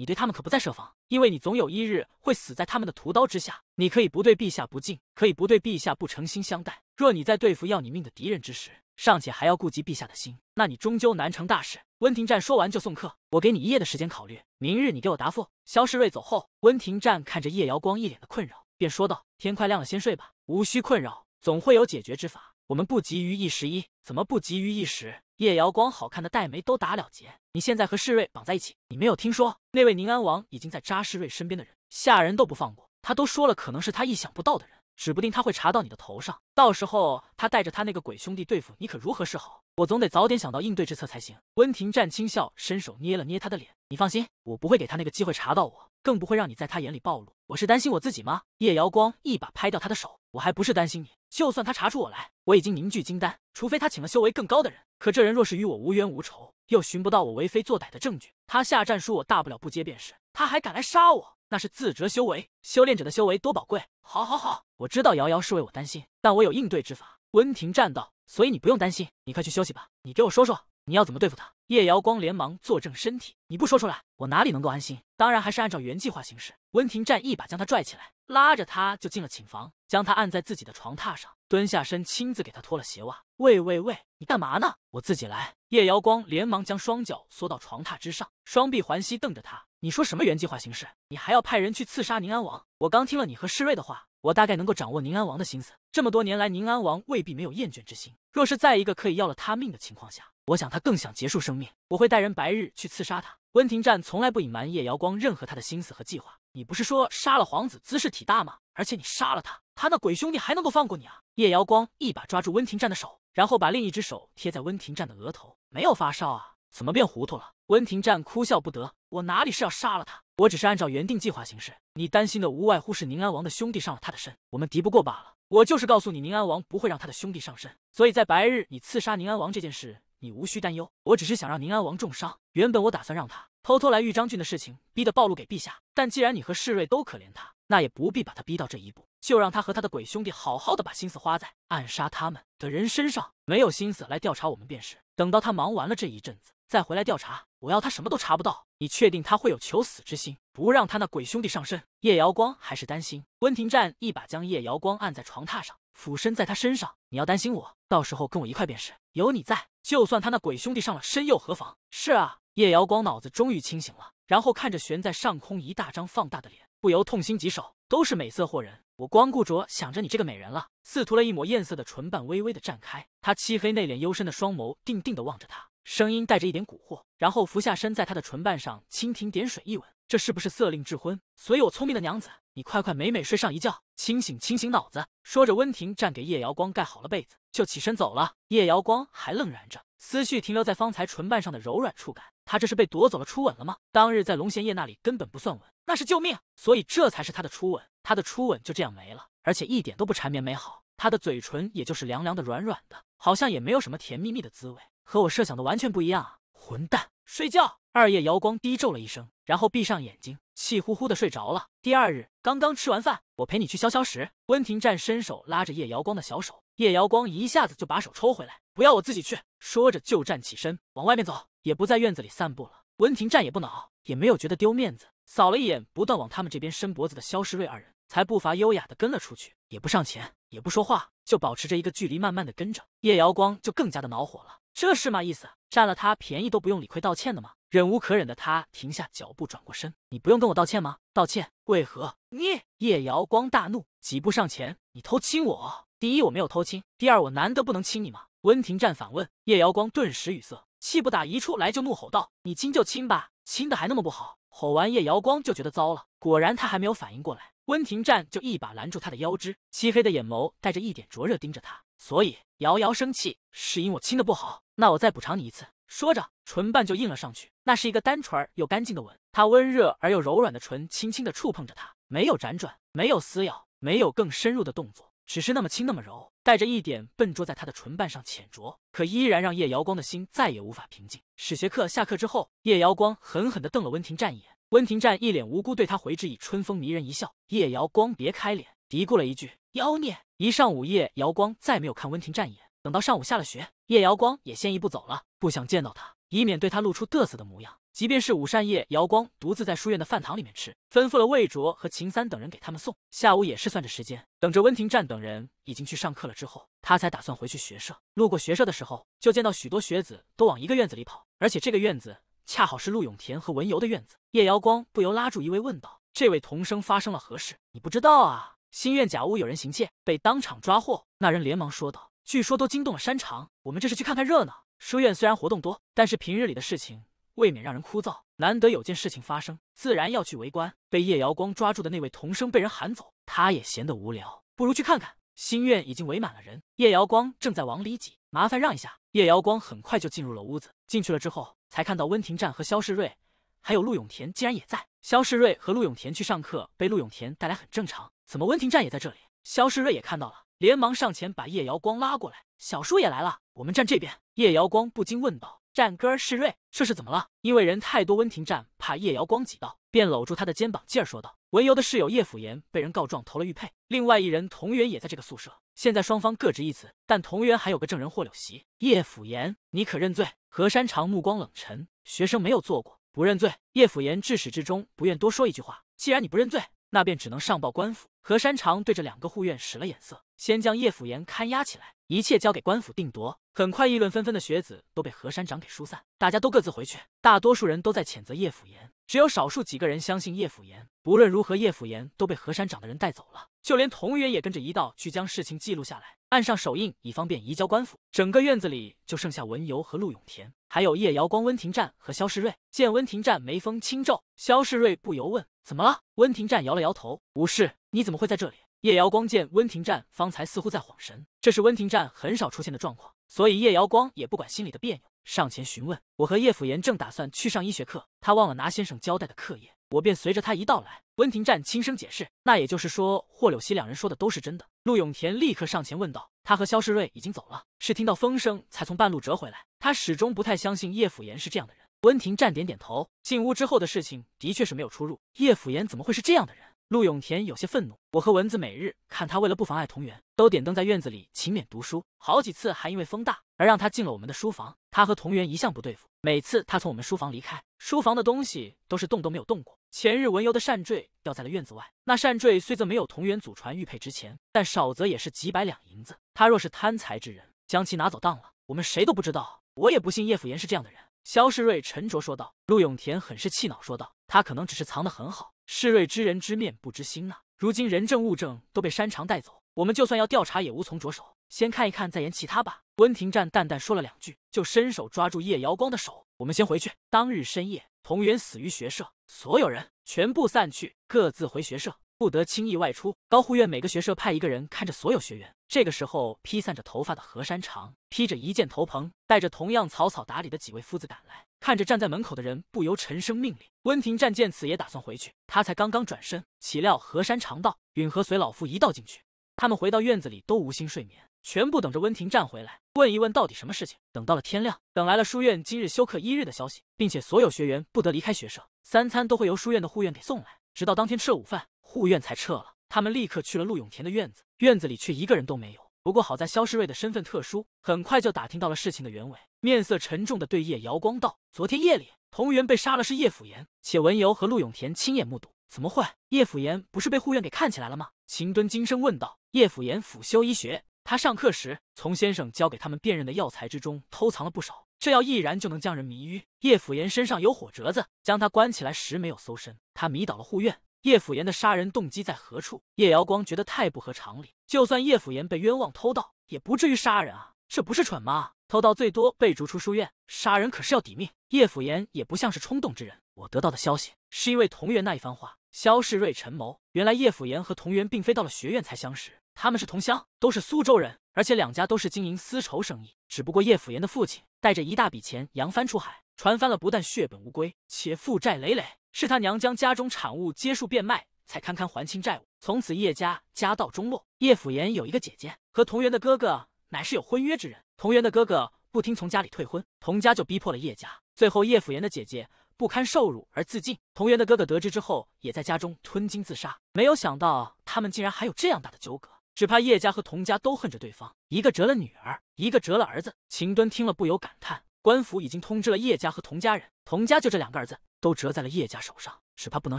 你对他们可不再设防，因为你总有一日会死在他们的屠刀之下。你可以不对陛下不敬，可以不对陛下不诚心相待，若你在对付要你命的敌人之时，尚且还要顾及陛下的心，那你终究难成大事。温庭战说完就送客，我给你一夜的时间考虑，明日你给我答复。萧世瑞走后，温庭战看着叶瑶光一脸的困扰，便说道：“天快亮了，先睡吧，无需困扰，总会有解决之法。我们不急于一时一，怎么不急于一时？”叶瑶光好看的黛眉都打了结。你现在和世瑞绑在一起，你没有听说那位宁安王已经在扎世瑞身边的人下人都不放过，他都说了，可能是他意想不到的人。指不定他会查到你的头上，到时候他带着他那个鬼兄弟对付你，可如何是好？我总得早点想到应对之策才行。温庭战轻笑，伸手捏了捏他的脸。你放心，我不会给他那个机会查到我，更不会让你在他眼里暴露。我是担心我自己吗？叶瑶光一把拍掉他的手。我还不是担心你。就算他查出我来，我已经凝聚金丹，除非他请了修为更高的人。可这人若是与我无冤无仇，又寻不到我为非作歹的证据，他下战书，我大不了不接便是。他还敢来杀我？那是自折修为，修炼者的修为多宝贵。好，好，好，我知道瑶瑶是为我担心，但我有应对之法。温庭战道，所以你不用担心，你快去休息吧。你给我说说，你要怎么对付他？叶瑶光连忙坐正身体，你不说出来，我哪里能够安心？当然还是按照原计划行事。温庭站一把将他拽起来，拉着他就进了寝房，将他按在自己的床榻上，蹲下身亲自给他脱了鞋袜。喂喂喂，你干嘛呢？我自己来。叶瑶光连忙将双脚缩到床榻之上，双臂环膝瞪着他。你说什么原计划行事？你还要派人去刺杀宁安王？我刚听了你和施瑞的话，我大概能够掌握宁安王的心思。这么多年来，宁安王未必没有厌倦之心。若是在一个可以要了他命的情况下，我想他更想结束生命。我会带人白日去刺杀他。温庭战从来不隐瞒叶瑶光任何他的心思和计划。你不是说杀了皇子姿事体大吗？而且你杀了他，他那鬼兄弟还能够放过你啊？叶瑶光一把抓住温庭战的手，然后把另一只手贴在温庭战的额头，没有发烧啊？怎么变糊涂了？温庭战哭笑不得，我哪里是要杀了他，我只是按照原定计划行事。你担心的无外乎是宁安王的兄弟上了他的身，我们敌不过罢了。我就是告诉你，宁安王不会让他的兄弟上身，所以在白日你刺杀宁安王这件事，你无需担忧。我只是想让宁安王重伤。原本我打算让他偷偷来豫章郡的事情逼得暴露给陛下，但既然你和世瑞都可怜他，那也不必把他逼到这一步，就让他和他的鬼兄弟好好的把心思花在暗杀他们的人身上，没有心思来调查我们便是。等到他忙完了这一阵子。再回来调查，我要他什么都查不到。你确定他会有求死之心，不让他那鬼兄弟上身？叶瑶光还是担心。温庭战一把将叶瑶光按在床榻上，俯身在他身上。你要担心我，到时候跟我一块便是。有你在，就算他那鬼兄弟上了身又何妨？是啊，叶瑶光脑子终于清醒了，然后看着悬在上空一大张放大的脸，不由痛心疾首。都是美色惑人，我光顾着想着你这个美人了。似涂了一抹艳色的唇瓣微微的绽开，他漆黑内敛幽深的双眸定定的望着他。声音带着一点蛊惑，然后伏下身，在他的唇瓣上蜻蜓点水一吻。这是不是色令智昏？所以，我聪明的娘子，你快快美美睡上一觉，清醒清醒脑子。说着，温庭站给叶瑶光盖好了被子，就起身走了。叶瑶光还愣然着，思绪停留在方才唇瓣上的柔软触感。他这是被夺走了初吻了吗？当日在龙贤叶那里根本不算吻，那是救命，所以这才是他的初吻。他的初吻就这样没了，而且一点都不缠绵美好。他的嘴唇也就是凉凉的、软软的，好像也没有什么甜蜜蜜的滋味。和我设想的完全不一样啊！混蛋，睡觉！二夜瑶光低咒了一声，然后闭上眼睛，气呼呼的睡着了。第二日，刚刚吃完饭，我陪你去消消食。温庭战伸手拉着叶瑶光的小手，叶瑶光一下子就把手抽回来，不要我自己去。说着就站起身，往外面走，也不在院子里散步了。温庭战也不恼，也没有觉得丢面子，扫了一眼不断往他们这边伸脖子的肖时瑞二人，才步伐优雅的跟了出去，也不上前，也不说话，就保持着一个距离慢慢的跟着。叶瑶光就更加的恼火了。这是嘛意思？占了他便宜都不用理亏道歉的吗？忍无可忍的他停下脚步，转过身：“你不用跟我道歉吗？道歉为何？你！”叶瑶光大怒，几步上前：“你偷亲我！第一我没有偷亲，第二我难得不能亲你吗？”温庭战反问，叶瑶光顿时语塞，气不打一处来，就怒吼道：“你亲就亲吧，亲的还那么不好！”吼完，叶瑶光就觉得糟了。果然，他还没有反应过来。温庭战就一把拦住他的腰肢，漆黑的眼眸带着一点灼热盯着他。所以瑶瑶生气是因我亲的不好，那我再补偿你一次。说着，唇瓣就印了上去。那是一个单纯而又干净的吻，他温热而又柔软的唇轻轻的触碰着他，没有辗转，没有撕咬，没有更深入的动作，只是那么轻，那么柔，带着一点笨拙在他的唇瓣上浅啄，可依然让叶瑶光的心再也无法平静。史学课下课之后，叶瑶光狠狠的瞪了温庭战一眼。温庭战一脸无辜，对他回之以春风迷人一笑。叶瑶光别开脸，嘀咕了一句：“妖孽！”一上午，叶瑶光再没有看温庭战眼。等到上午下了学，叶瑶光也先一步走了，不想见到他，以免对他露出得瑟的模样。即便是午膳，叶瑶光独自在书院的饭堂里面吃，吩咐了魏卓和秦三等人给他们送。下午也是算着时间，等着温庭战等人已经去上课了之后，他才打算回去学社。路过学社的时候，就见到许多学子都往一个院子里跑，而且这个院子。恰好是陆永田和文游的院子，叶瑶光不由拉住一位问道：“这位童生发生了何事？你不知道啊？”心愿假屋有人行窃，被当场抓获。那人连忙说道：“据说都惊动了山长，我们这是去看看热闹。书院虽然活动多，但是平日里的事情未免让人枯燥，难得有件事情发生，自然要去围观。”被叶瑶光抓住的那位童生被人喊走，他也闲得无聊，不如去看看。心愿已经围满了人，叶瑶光正在往里挤。麻烦让一下。叶瑶光很快就进入了屋子，进去了之后才看到温庭战和肖世瑞，还有陆永田竟然也在。肖世瑞和陆永田去上课，被陆永田带来很正常，怎么温庭战也在这里？肖世瑞也看到了，连忙上前把叶瑶光拉过来：“小叔也来了，我们站这边。”叶瑶光不禁问道。战歌儿瑞，这是怎么了？因为人太多，温庭战怕叶瑶光挤到，便搂住他的肩膀，劲儿说道：“文游的室友叶府言被人告状，投了玉佩。另外一人同源也在这个宿舍。现在双方各执一词，但同源还有个证人霍柳席。叶府言，你可认罪？”何山长目光冷沉：“学生没有做过，不认罪。”叶府言至始至终不愿多说一句话。既然你不认罪。那便只能上报官府。何山长对着两个护院使了眼色，先将叶辅言看押起来，一切交给官府定夺。很快，议论纷纷的学子都被何山长给疏散，大家都各自回去。大多数人都在谴责叶辅言，只有少数几个人相信叶辅言。无论如何，叶辅言都被何山长的人带走了。就连童元也跟着一道去将事情记录下来，按上手印，以方便移交官府。整个院子里就剩下文游和陆永田，还有叶瑶光、温庭战和肖世瑞。见温庭战眉峰轻皱，肖世瑞不由问。怎么了？温庭战摇了摇头，不是，你怎么会在这里？叶瑶光见温庭战方才似乎在恍神，这是温庭战很少出现的状况，所以叶瑶光也不管心里的别扭，上前询问。我和叶府言正打算去上医学课，他忘了拿先生交代的课业，我便随着他一道来。温庭战轻声解释，那也就是说霍柳溪两人说的都是真的。陆永田立刻上前问道，他和肖世瑞已经走了，是听到风声才从半路折回来。他始终不太相信叶府言是这样的人。温庭战点点头，进屋之后的事情的确是没有出入。叶府言怎么会是这样的人？陆永田有些愤怒。我和蚊子每日看他为了不妨碍同源，都点灯在院子里勤勉读书，好几次还因为风大而让他进了我们的书房。他和同源一向不对付，每次他从我们书房离开，书房的东西都是动都没有动过。前日文游的扇坠掉在了院子外，那扇坠虽则没有同源祖传玉佩值钱，但少则也是几百两银子。他若是贪财之人，将其拿走当了，我们谁都不知道。我也不信叶府言是这样的人。肖世瑞沉着说道，陆永田很是气恼说道：“他可能只是藏得很好，世瑞知人知面不知心呐。如今人证物证都被山长带走，我们就算要调查也无从着手。先看一看，再言其他吧。”温庭战淡淡说了两句，就伸手抓住叶瑶光的手：“我们先回去。”当日深夜，童原死于学社，所有人全部散去，各自回学社。不得轻易外出。高护院每个学社派一个人看着所有学员。这个时候，披散着头发的何山长披着一件头蓬，带着同样草草打理的几位夫子赶来，看着站在门口的人，不由沉声命令。温庭战见此也打算回去，他才刚刚转身，岂料何山长道：“允和随老夫一道进去。”他们回到院子里都无心睡眠，全部等着温庭战回来问一问到底什么事情。等到了天亮，等来了书院今日休课一日的消息，并且所有学员不得离开学社，三餐都会由书院的护院给送来，直到当天吃了午饭。护院才撤了，他们立刻去了陆永田的院子，院子里却一个人都没有。不过好在肖世瑞的身份特殊，很快就打听到了事情的原委，面色沉重的对叶瑶光道：“昨天夜里，桐源被杀了，是叶辅言，且文游和陆永田亲眼目睹。怎么会？叶辅言不是被护院给看起来了吗？”秦敦惊声问道：“叶辅言辅修医学，他上课时从先生教给他们辨认的药材之中偷藏了不少，这药易燃，就能将人迷晕。叶辅言身上有火折子，将他关起来时没有搜身，他迷倒了护院。”叶府言的杀人动机在何处？叶瑶光觉得太不合常理。就算叶府言被冤枉偷盗，也不至于杀人啊，这不是蠢吗？偷盗最多被逐出书院，杀人可是要抵命。叶府言也不像是冲动之人。我得到的消息是因为同源那一番话，萧世瑞沉谋。原来叶府言和同源并非到了学院才相识，他们是同乡，都是苏州人，而且两家都是经营丝绸生意。只不过叶府言的父亲带着一大笔钱扬帆出海，船翻了，不但血本无归，且负债累累。是他娘将家中产物皆数变卖，才堪堪还清债务。从此叶家家道中落。叶府言有一个姐姐和童元的哥哥，乃是有婚约之人。童元的哥哥不听从家里退婚，童家就逼迫了叶家。最后叶府言的姐姐不堪受辱而自尽，童元的哥哥得知之后也在家中吞金自杀。没有想到他们竟然还有这样大的纠葛，只怕叶家和童家都恨着对方，一个折了女儿，一个折了儿子。秦墩听了不由感叹。官府已经通知了叶家和童家人，童家就这两个儿子都折在了叶家手上，只怕不能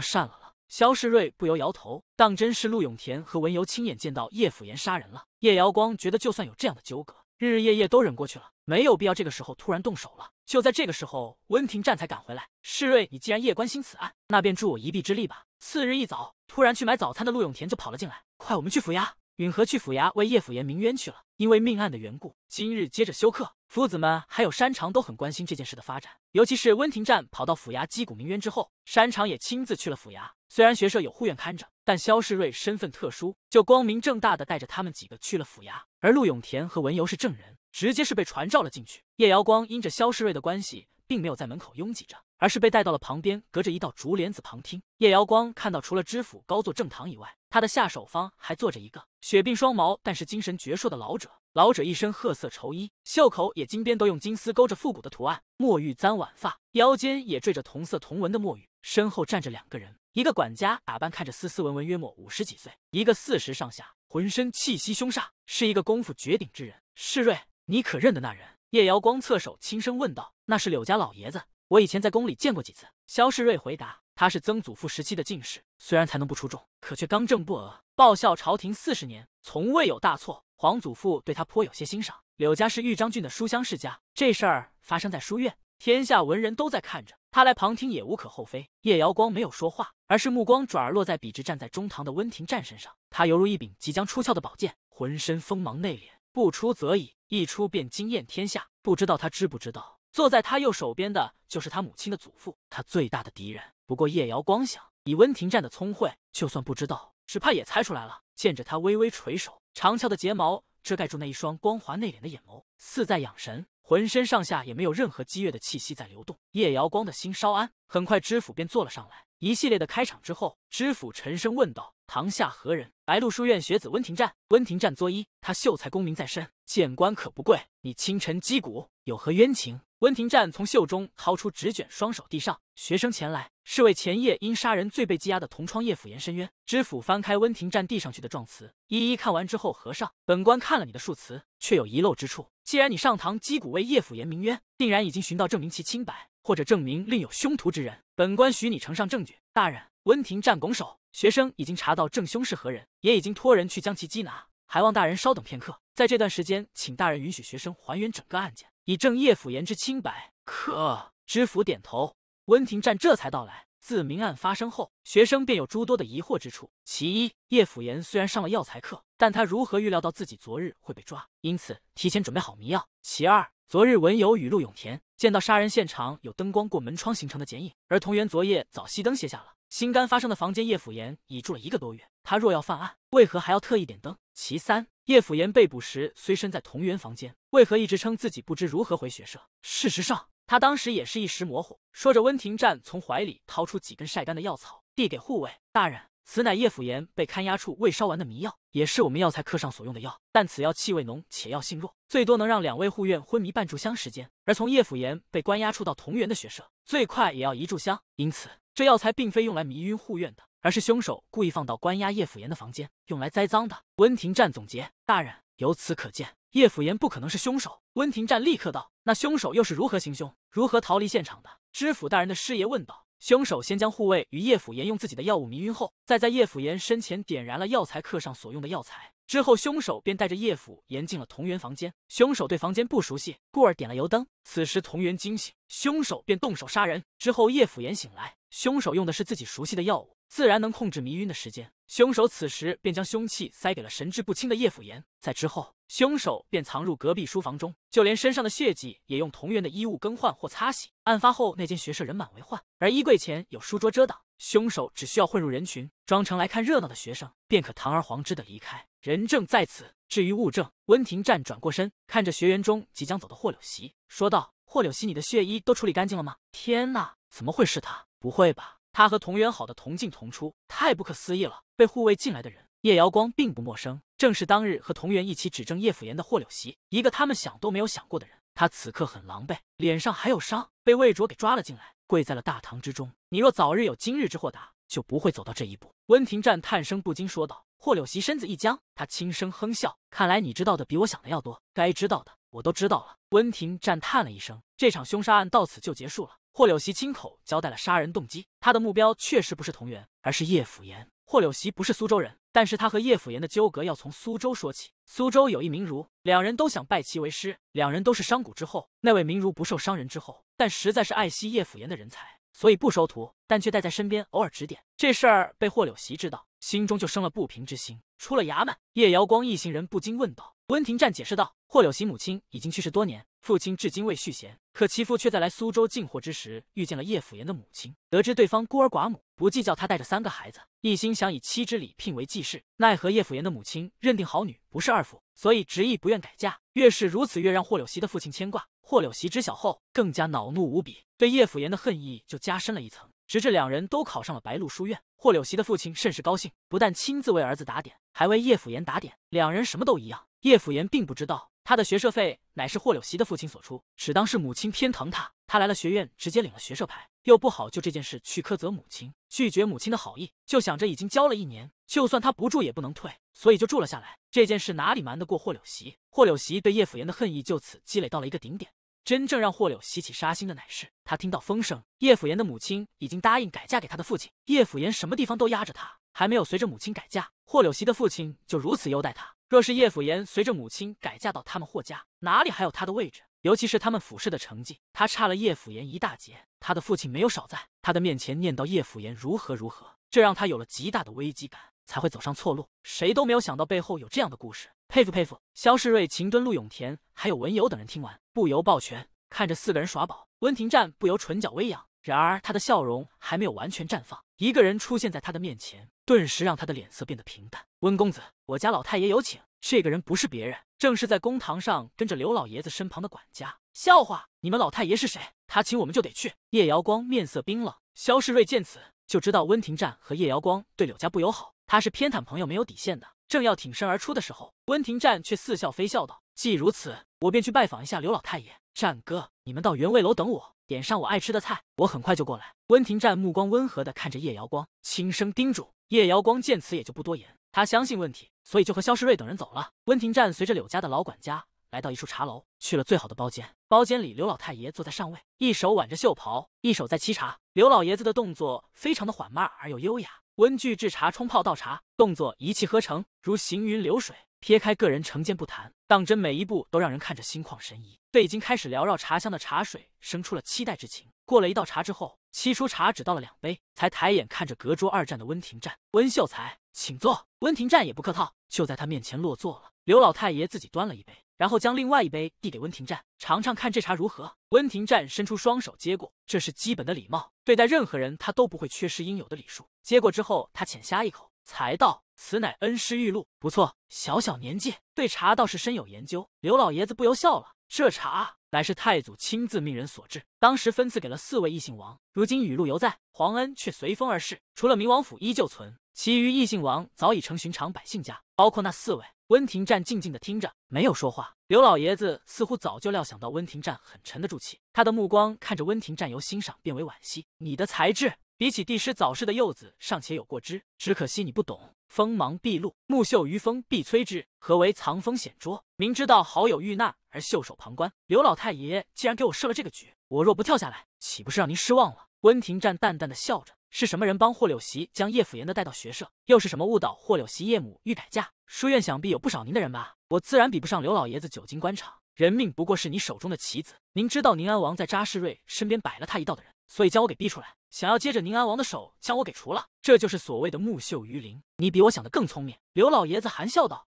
善了了。世瑞不由摇头，当真是陆永田和文游亲眼见到叶府言杀人了。叶瑶光觉得，就算有这样的纠葛，日日夜夜都忍过去了，没有必要这个时候突然动手了。就在这个时候，温庭战才赶回来。世瑞，你既然夜关心此案，那便助我一臂之力吧。次日一早，突然去买早餐的陆永田就跑了进来，快，我们去府衙。允和去府衙为叶府爷鸣冤去了，因为命案的缘故，今日接着休克。夫子们还有山长都很关心这件事的发展，尤其是温庭战跑到府衙击鼓鸣冤之后，山长也亲自去了府衙。虽然学社有护院看着，但萧世瑞身份特殊，就光明正大的带着他们几个去了府衙。而陆永田和文由是证人，直接是被传召了进去。叶瑶光因着萧世瑞的关系，并没有在门口拥挤着，而是被带到了旁边，隔着一道竹帘子旁听。叶瑶光看到，除了知府高坐正堂以外，他的下手方还坐着一个。雪鬓双毛，但是精神矍铄的老者。老者一身褐色绸衣，袖口也金边，都用金丝勾着复古的图案。墨玉簪挽发，腰间也缀着同色同纹的墨玉。身后站着两个人，一个管家打扮，看着斯斯文文，约莫五十几岁；一个四十上下，浑身气息凶煞，是一个功夫绝顶之人。世瑞，你可认得那人？叶瑶光侧手轻声问道。那是柳家老爷子，我以前在宫里见过几次。肖世瑞回答。他是曾祖父时期的进士，虽然才能不出众，可却刚正不阿，报效朝廷四十年，从未有大错。皇祖父对他颇有些欣赏。柳家是豫章郡的书香世家，这事儿发生在书院，天下文人都在看着，他来旁听也无可厚非。叶瑶光没有说话，而是目光转而落在笔直站在中堂的温庭湛身上。他犹如一柄即将出鞘的宝剑，浑身锋芒内敛，不出则已，一出便惊艳天下。不知道他知不知道，坐在他右手边的就是他母亲的祖父，他最大的敌人。不过叶瑶光想，以温庭战的聪慧，就算不知道，只怕也猜出来了。见着他微微垂首，长翘的睫毛遮盖住那一双光滑内敛的眼眸，似在养神，浑身上下也没有任何激越的气息在流动。叶瑶光的心稍安。很快知府便坐了上来，一系列的开场之后，知府沉声问道：“堂下何人？”白鹿书院学子温庭战。温庭战作揖：“他秀才功名在身，见官可不贵。你清晨击鼓，有何冤情？”温庭战从袖中掏出纸卷，双手递上。学生前来是为前夜因杀人罪被羁押的同窗叶辅言申冤。知府翻开温庭战递上去的状词，一一看完之后合上。本官看了你的述词，却有遗漏之处。既然你上堂击鼓为叶辅言鸣冤，定然已经寻到证明其清白，或者证明另有凶徒之人。本官许你呈上证据。大人，温庭战拱手，学生已经查到正凶是何人，也已经托人去将其缉拿。还望大人稍等片刻，在这段时间，请大人允许学生还原整个案件。以证叶府言之清白。可知府点头，温庭战这才到来：自明案发生后，学生便有诸多的疑惑之处。其一，叶府言虽然上了药材课，但他如何预料到自己昨日会被抓，因此提前准备好迷药？其二，昨日文友与陆永田见到杀人现场有灯光过门窗形成的剪影，而同源昨夜早熄灯歇下了。新肝发生的房间，叶府言已住了一个多月，他若要犯案，为何还要特意点灯？其三。叶府言被捕时虽身在同源房间，为何一直称自己不知如何回学社？事实上，他当时也是一时模糊。说着，温庭战从怀里掏出几根晒干的药草，递给护卫大人：“此乃叶府言被看押处未烧完的迷药，也是我们药材课上所用的药。但此药气味浓且药性弱，最多能让两位护院昏迷半炷香时间。而从叶府言被关押处到同源的学社，最快也要一炷香。因此，这药材并非用来迷晕护院的。”而是凶手故意放到关押叶府言的房间，用来栽赃的。温庭战总结，大人，由此可见，叶府言不可能是凶手。温庭战立刻道：“那凶手又是如何行凶，如何逃离现场的？”知府大人的师爷问道：“凶手先将护卫与叶府言用自己的药物迷晕后，再在叶府言身前点燃了药材课上所用的药材。之后，凶手便带着叶府言进了同源房间。凶手对房间不熟悉，故而点了油灯。此时同源惊醒，凶手便动手杀人。之后，叶府言醒来。”凶手用的是自己熟悉的药物，自然能控制迷晕的时间。凶手此时便将凶器塞给了神志不清的叶府言，在之后，凶手便藏入隔壁书房中，就连身上的血迹也用同源的衣物更换或擦洗。案发后，那间学舍人满为患，而衣柜前有书桌遮挡，凶手只需要混入人群，装成来看热闹的学生，便可堂而皇之的离开。人证在此，至于物证，温庭湛转过身，看着学员中即将走的霍柳席，说道：“霍柳席，你的血衣都处理干净了吗？”天哪，怎么会是他？不会吧？他和同源好的同进同出，太不可思议了！被护卫进来的人，叶瑶光并不陌生，正是当日和同源一起指证叶府言的霍柳席，一个他们想都没有想过的人。他此刻很狼狈，脸上还有伤，被魏卓给抓了进来，跪在了大堂之中。你若早日有今日之豁达，就不会走到这一步。温庭战叹声不禁说道。霍柳席身子一僵，他轻声哼笑：“看来你知道的比我想的要多，该知道的我都知道了。”温庭战叹了一声：“这场凶杀案到此就结束了。”霍柳席亲口交代了杀人动机，他的目标确实不是同源，而是叶府岩。霍柳席不是苏州人，但是他和叶府岩的纠葛要从苏州说起。苏州有一名儒，两人都想拜其为师，两人都是商贾之后。那位名儒不受商人之后，但实在是爱惜叶府岩的人才，所以不收徒，但却带在身边，偶尔指点。这事儿被霍柳席知道，心中就生了不平之心。出了衙门，叶瑶光一行人不禁问道，温庭湛解释道，霍柳席母亲已经去世多年。父亲至今未续弦，可其父却在来苏州进货之时遇见了叶府言的母亲，得知对方孤儿寡母，不计较他带着三个孩子，一心想以妻之礼聘为继室。奈何叶府言的母亲认定好女不是二府，所以执意不愿改嫁。越是如此，越让霍柳席的父亲牵挂。霍柳席知晓后，更加恼怒无比，对叶府言的恨意就加深了一层。直至两人都考上了白鹿书院，霍柳席的父亲甚是高兴，不但亲自为儿子打点，还为叶府言打点。两人什么都一样。叶府言并不知道。他的学社费乃是霍柳席的父亲所出，只当是母亲偏疼他。他来了学院，直接领了学社牌，又不好就这件事去苛责母亲，拒绝母亲的好意，就想着已经交了一年，就算他不住也不能退，所以就住了下来。这件事哪里瞒得过霍柳席？霍柳席对叶府言的恨意就此积累到了一个顶点。真正让霍柳席起杀心的，乃是他听到风声，叶府言的母亲已经答应改嫁给他的父亲。叶府言什么地方都压着他，还没有随着母亲改嫁，霍柳席的父亲就如此优待他。若是叶府言随着母亲改嫁到他们霍家，哪里还有他的位置？尤其是他们府试的成绩，他差了叶府言一大截。他的父亲没有少在他的面前念叨叶府言如何如何，这让他有了极大的危机感，才会走上错路。谁都没有想到背后有这样的故事，佩服佩服！肖世瑞、秦敦、陆永田还有文友等人听完，不由抱拳看着四个人耍宝。温庭战不由唇角微扬，然而他的笑容还没有完全绽放，一个人出现在他的面前，顿时让他的脸色变得平淡。温公子，我家老太爷有请。这个人不是别人，正是在公堂上跟着刘老爷子身旁的管家。笑话，你们老太爷是谁？他请我们就得去。叶瑶光面色冰冷。肖世瑞见此，就知道温庭战和叶瑶光对柳家不友好。他是偏袒朋友，没有底线的。正要挺身而出的时候，温庭战却似笑非笑道：“既如此，我便去拜访一下刘老太爷。战哥，你们到原味楼等我，点上我爱吃的菜，我很快就过来。”温庭战目光温和地看着叶瑶光，轻声叮嘱。叶瑶光见此也就不多言。他相信问题，所以就和肖世瑞等人走了。温庭战随着柳家的老管家来到一处茶楼，去了最好的包间。包间里，刘老太爷坐在上位，一手挽着袖袍，一手在沏茶。刘老爷子的动作非常的缓慢而又优雅。温具制茶、冲泡、倒茶，动作一气呵成，如行云流水。撇开个人成见不谈，当真每一步都让人看着心旷神怡，对已经开始缭绕茶香的茶水生出了期待之情。过了一道茶之后，七叔茶只倒了两杯，才抬眼看着隔桌二战的温庭战。温秀才，请坐。温庭战也不客套，就在他面前落座了。刘老太爷自己端了一杯，然后将另外一杯递给温庭战，尝尝看这茶如何。温庭战伸出双手接过，这是基本的礼貌，对待任何人他都不会缺失应有的礼数。接过之后，他浅呷一口，才道。此乃恩师玉露，不错。小小年纪对茶倒是深有研究。刘老爷子不由笑了。这茶乃是太祖亲自命人所制，当时分赐给了四位异姓王，如今雨露犹在，皇恩却随风而逝。除了明王府依旧存，其余异姓王早已成寻常百姓家，包括那四位。温庭战静静的听着，没有说话。刘老爷子似乎早就料想到温庭战很沉得住气，他的目光看着温庭战，由欣赏变为惋惜。你的才智比起帝师早逝的幼子尚且有过之，只可惜你不懂。锋芒毕露，木秀于风必摧之。何为藏锋险捉？明知道好友遇难而袖手旁观，刘老太爷竟然给我设了这个局，我若不跳下来，岂不是让您失望了？温庭战淡淡的笑着。是什么人帮霍柳席将叶府言的带到学社？又是什么误导霍柳席叶母欲改嫁？书院想必有不少您的人吧？我自然比不上刘老爷子久经官场，人命不过是你手中的棋子。您知道宁安王在扎世瑞身边摆了他一道的人。所以将我给逼出来，想要接着宁安王的手将我给除了，这就是所谓的木秀于林。你比我想的更聪明。”刘老爷子含笑道。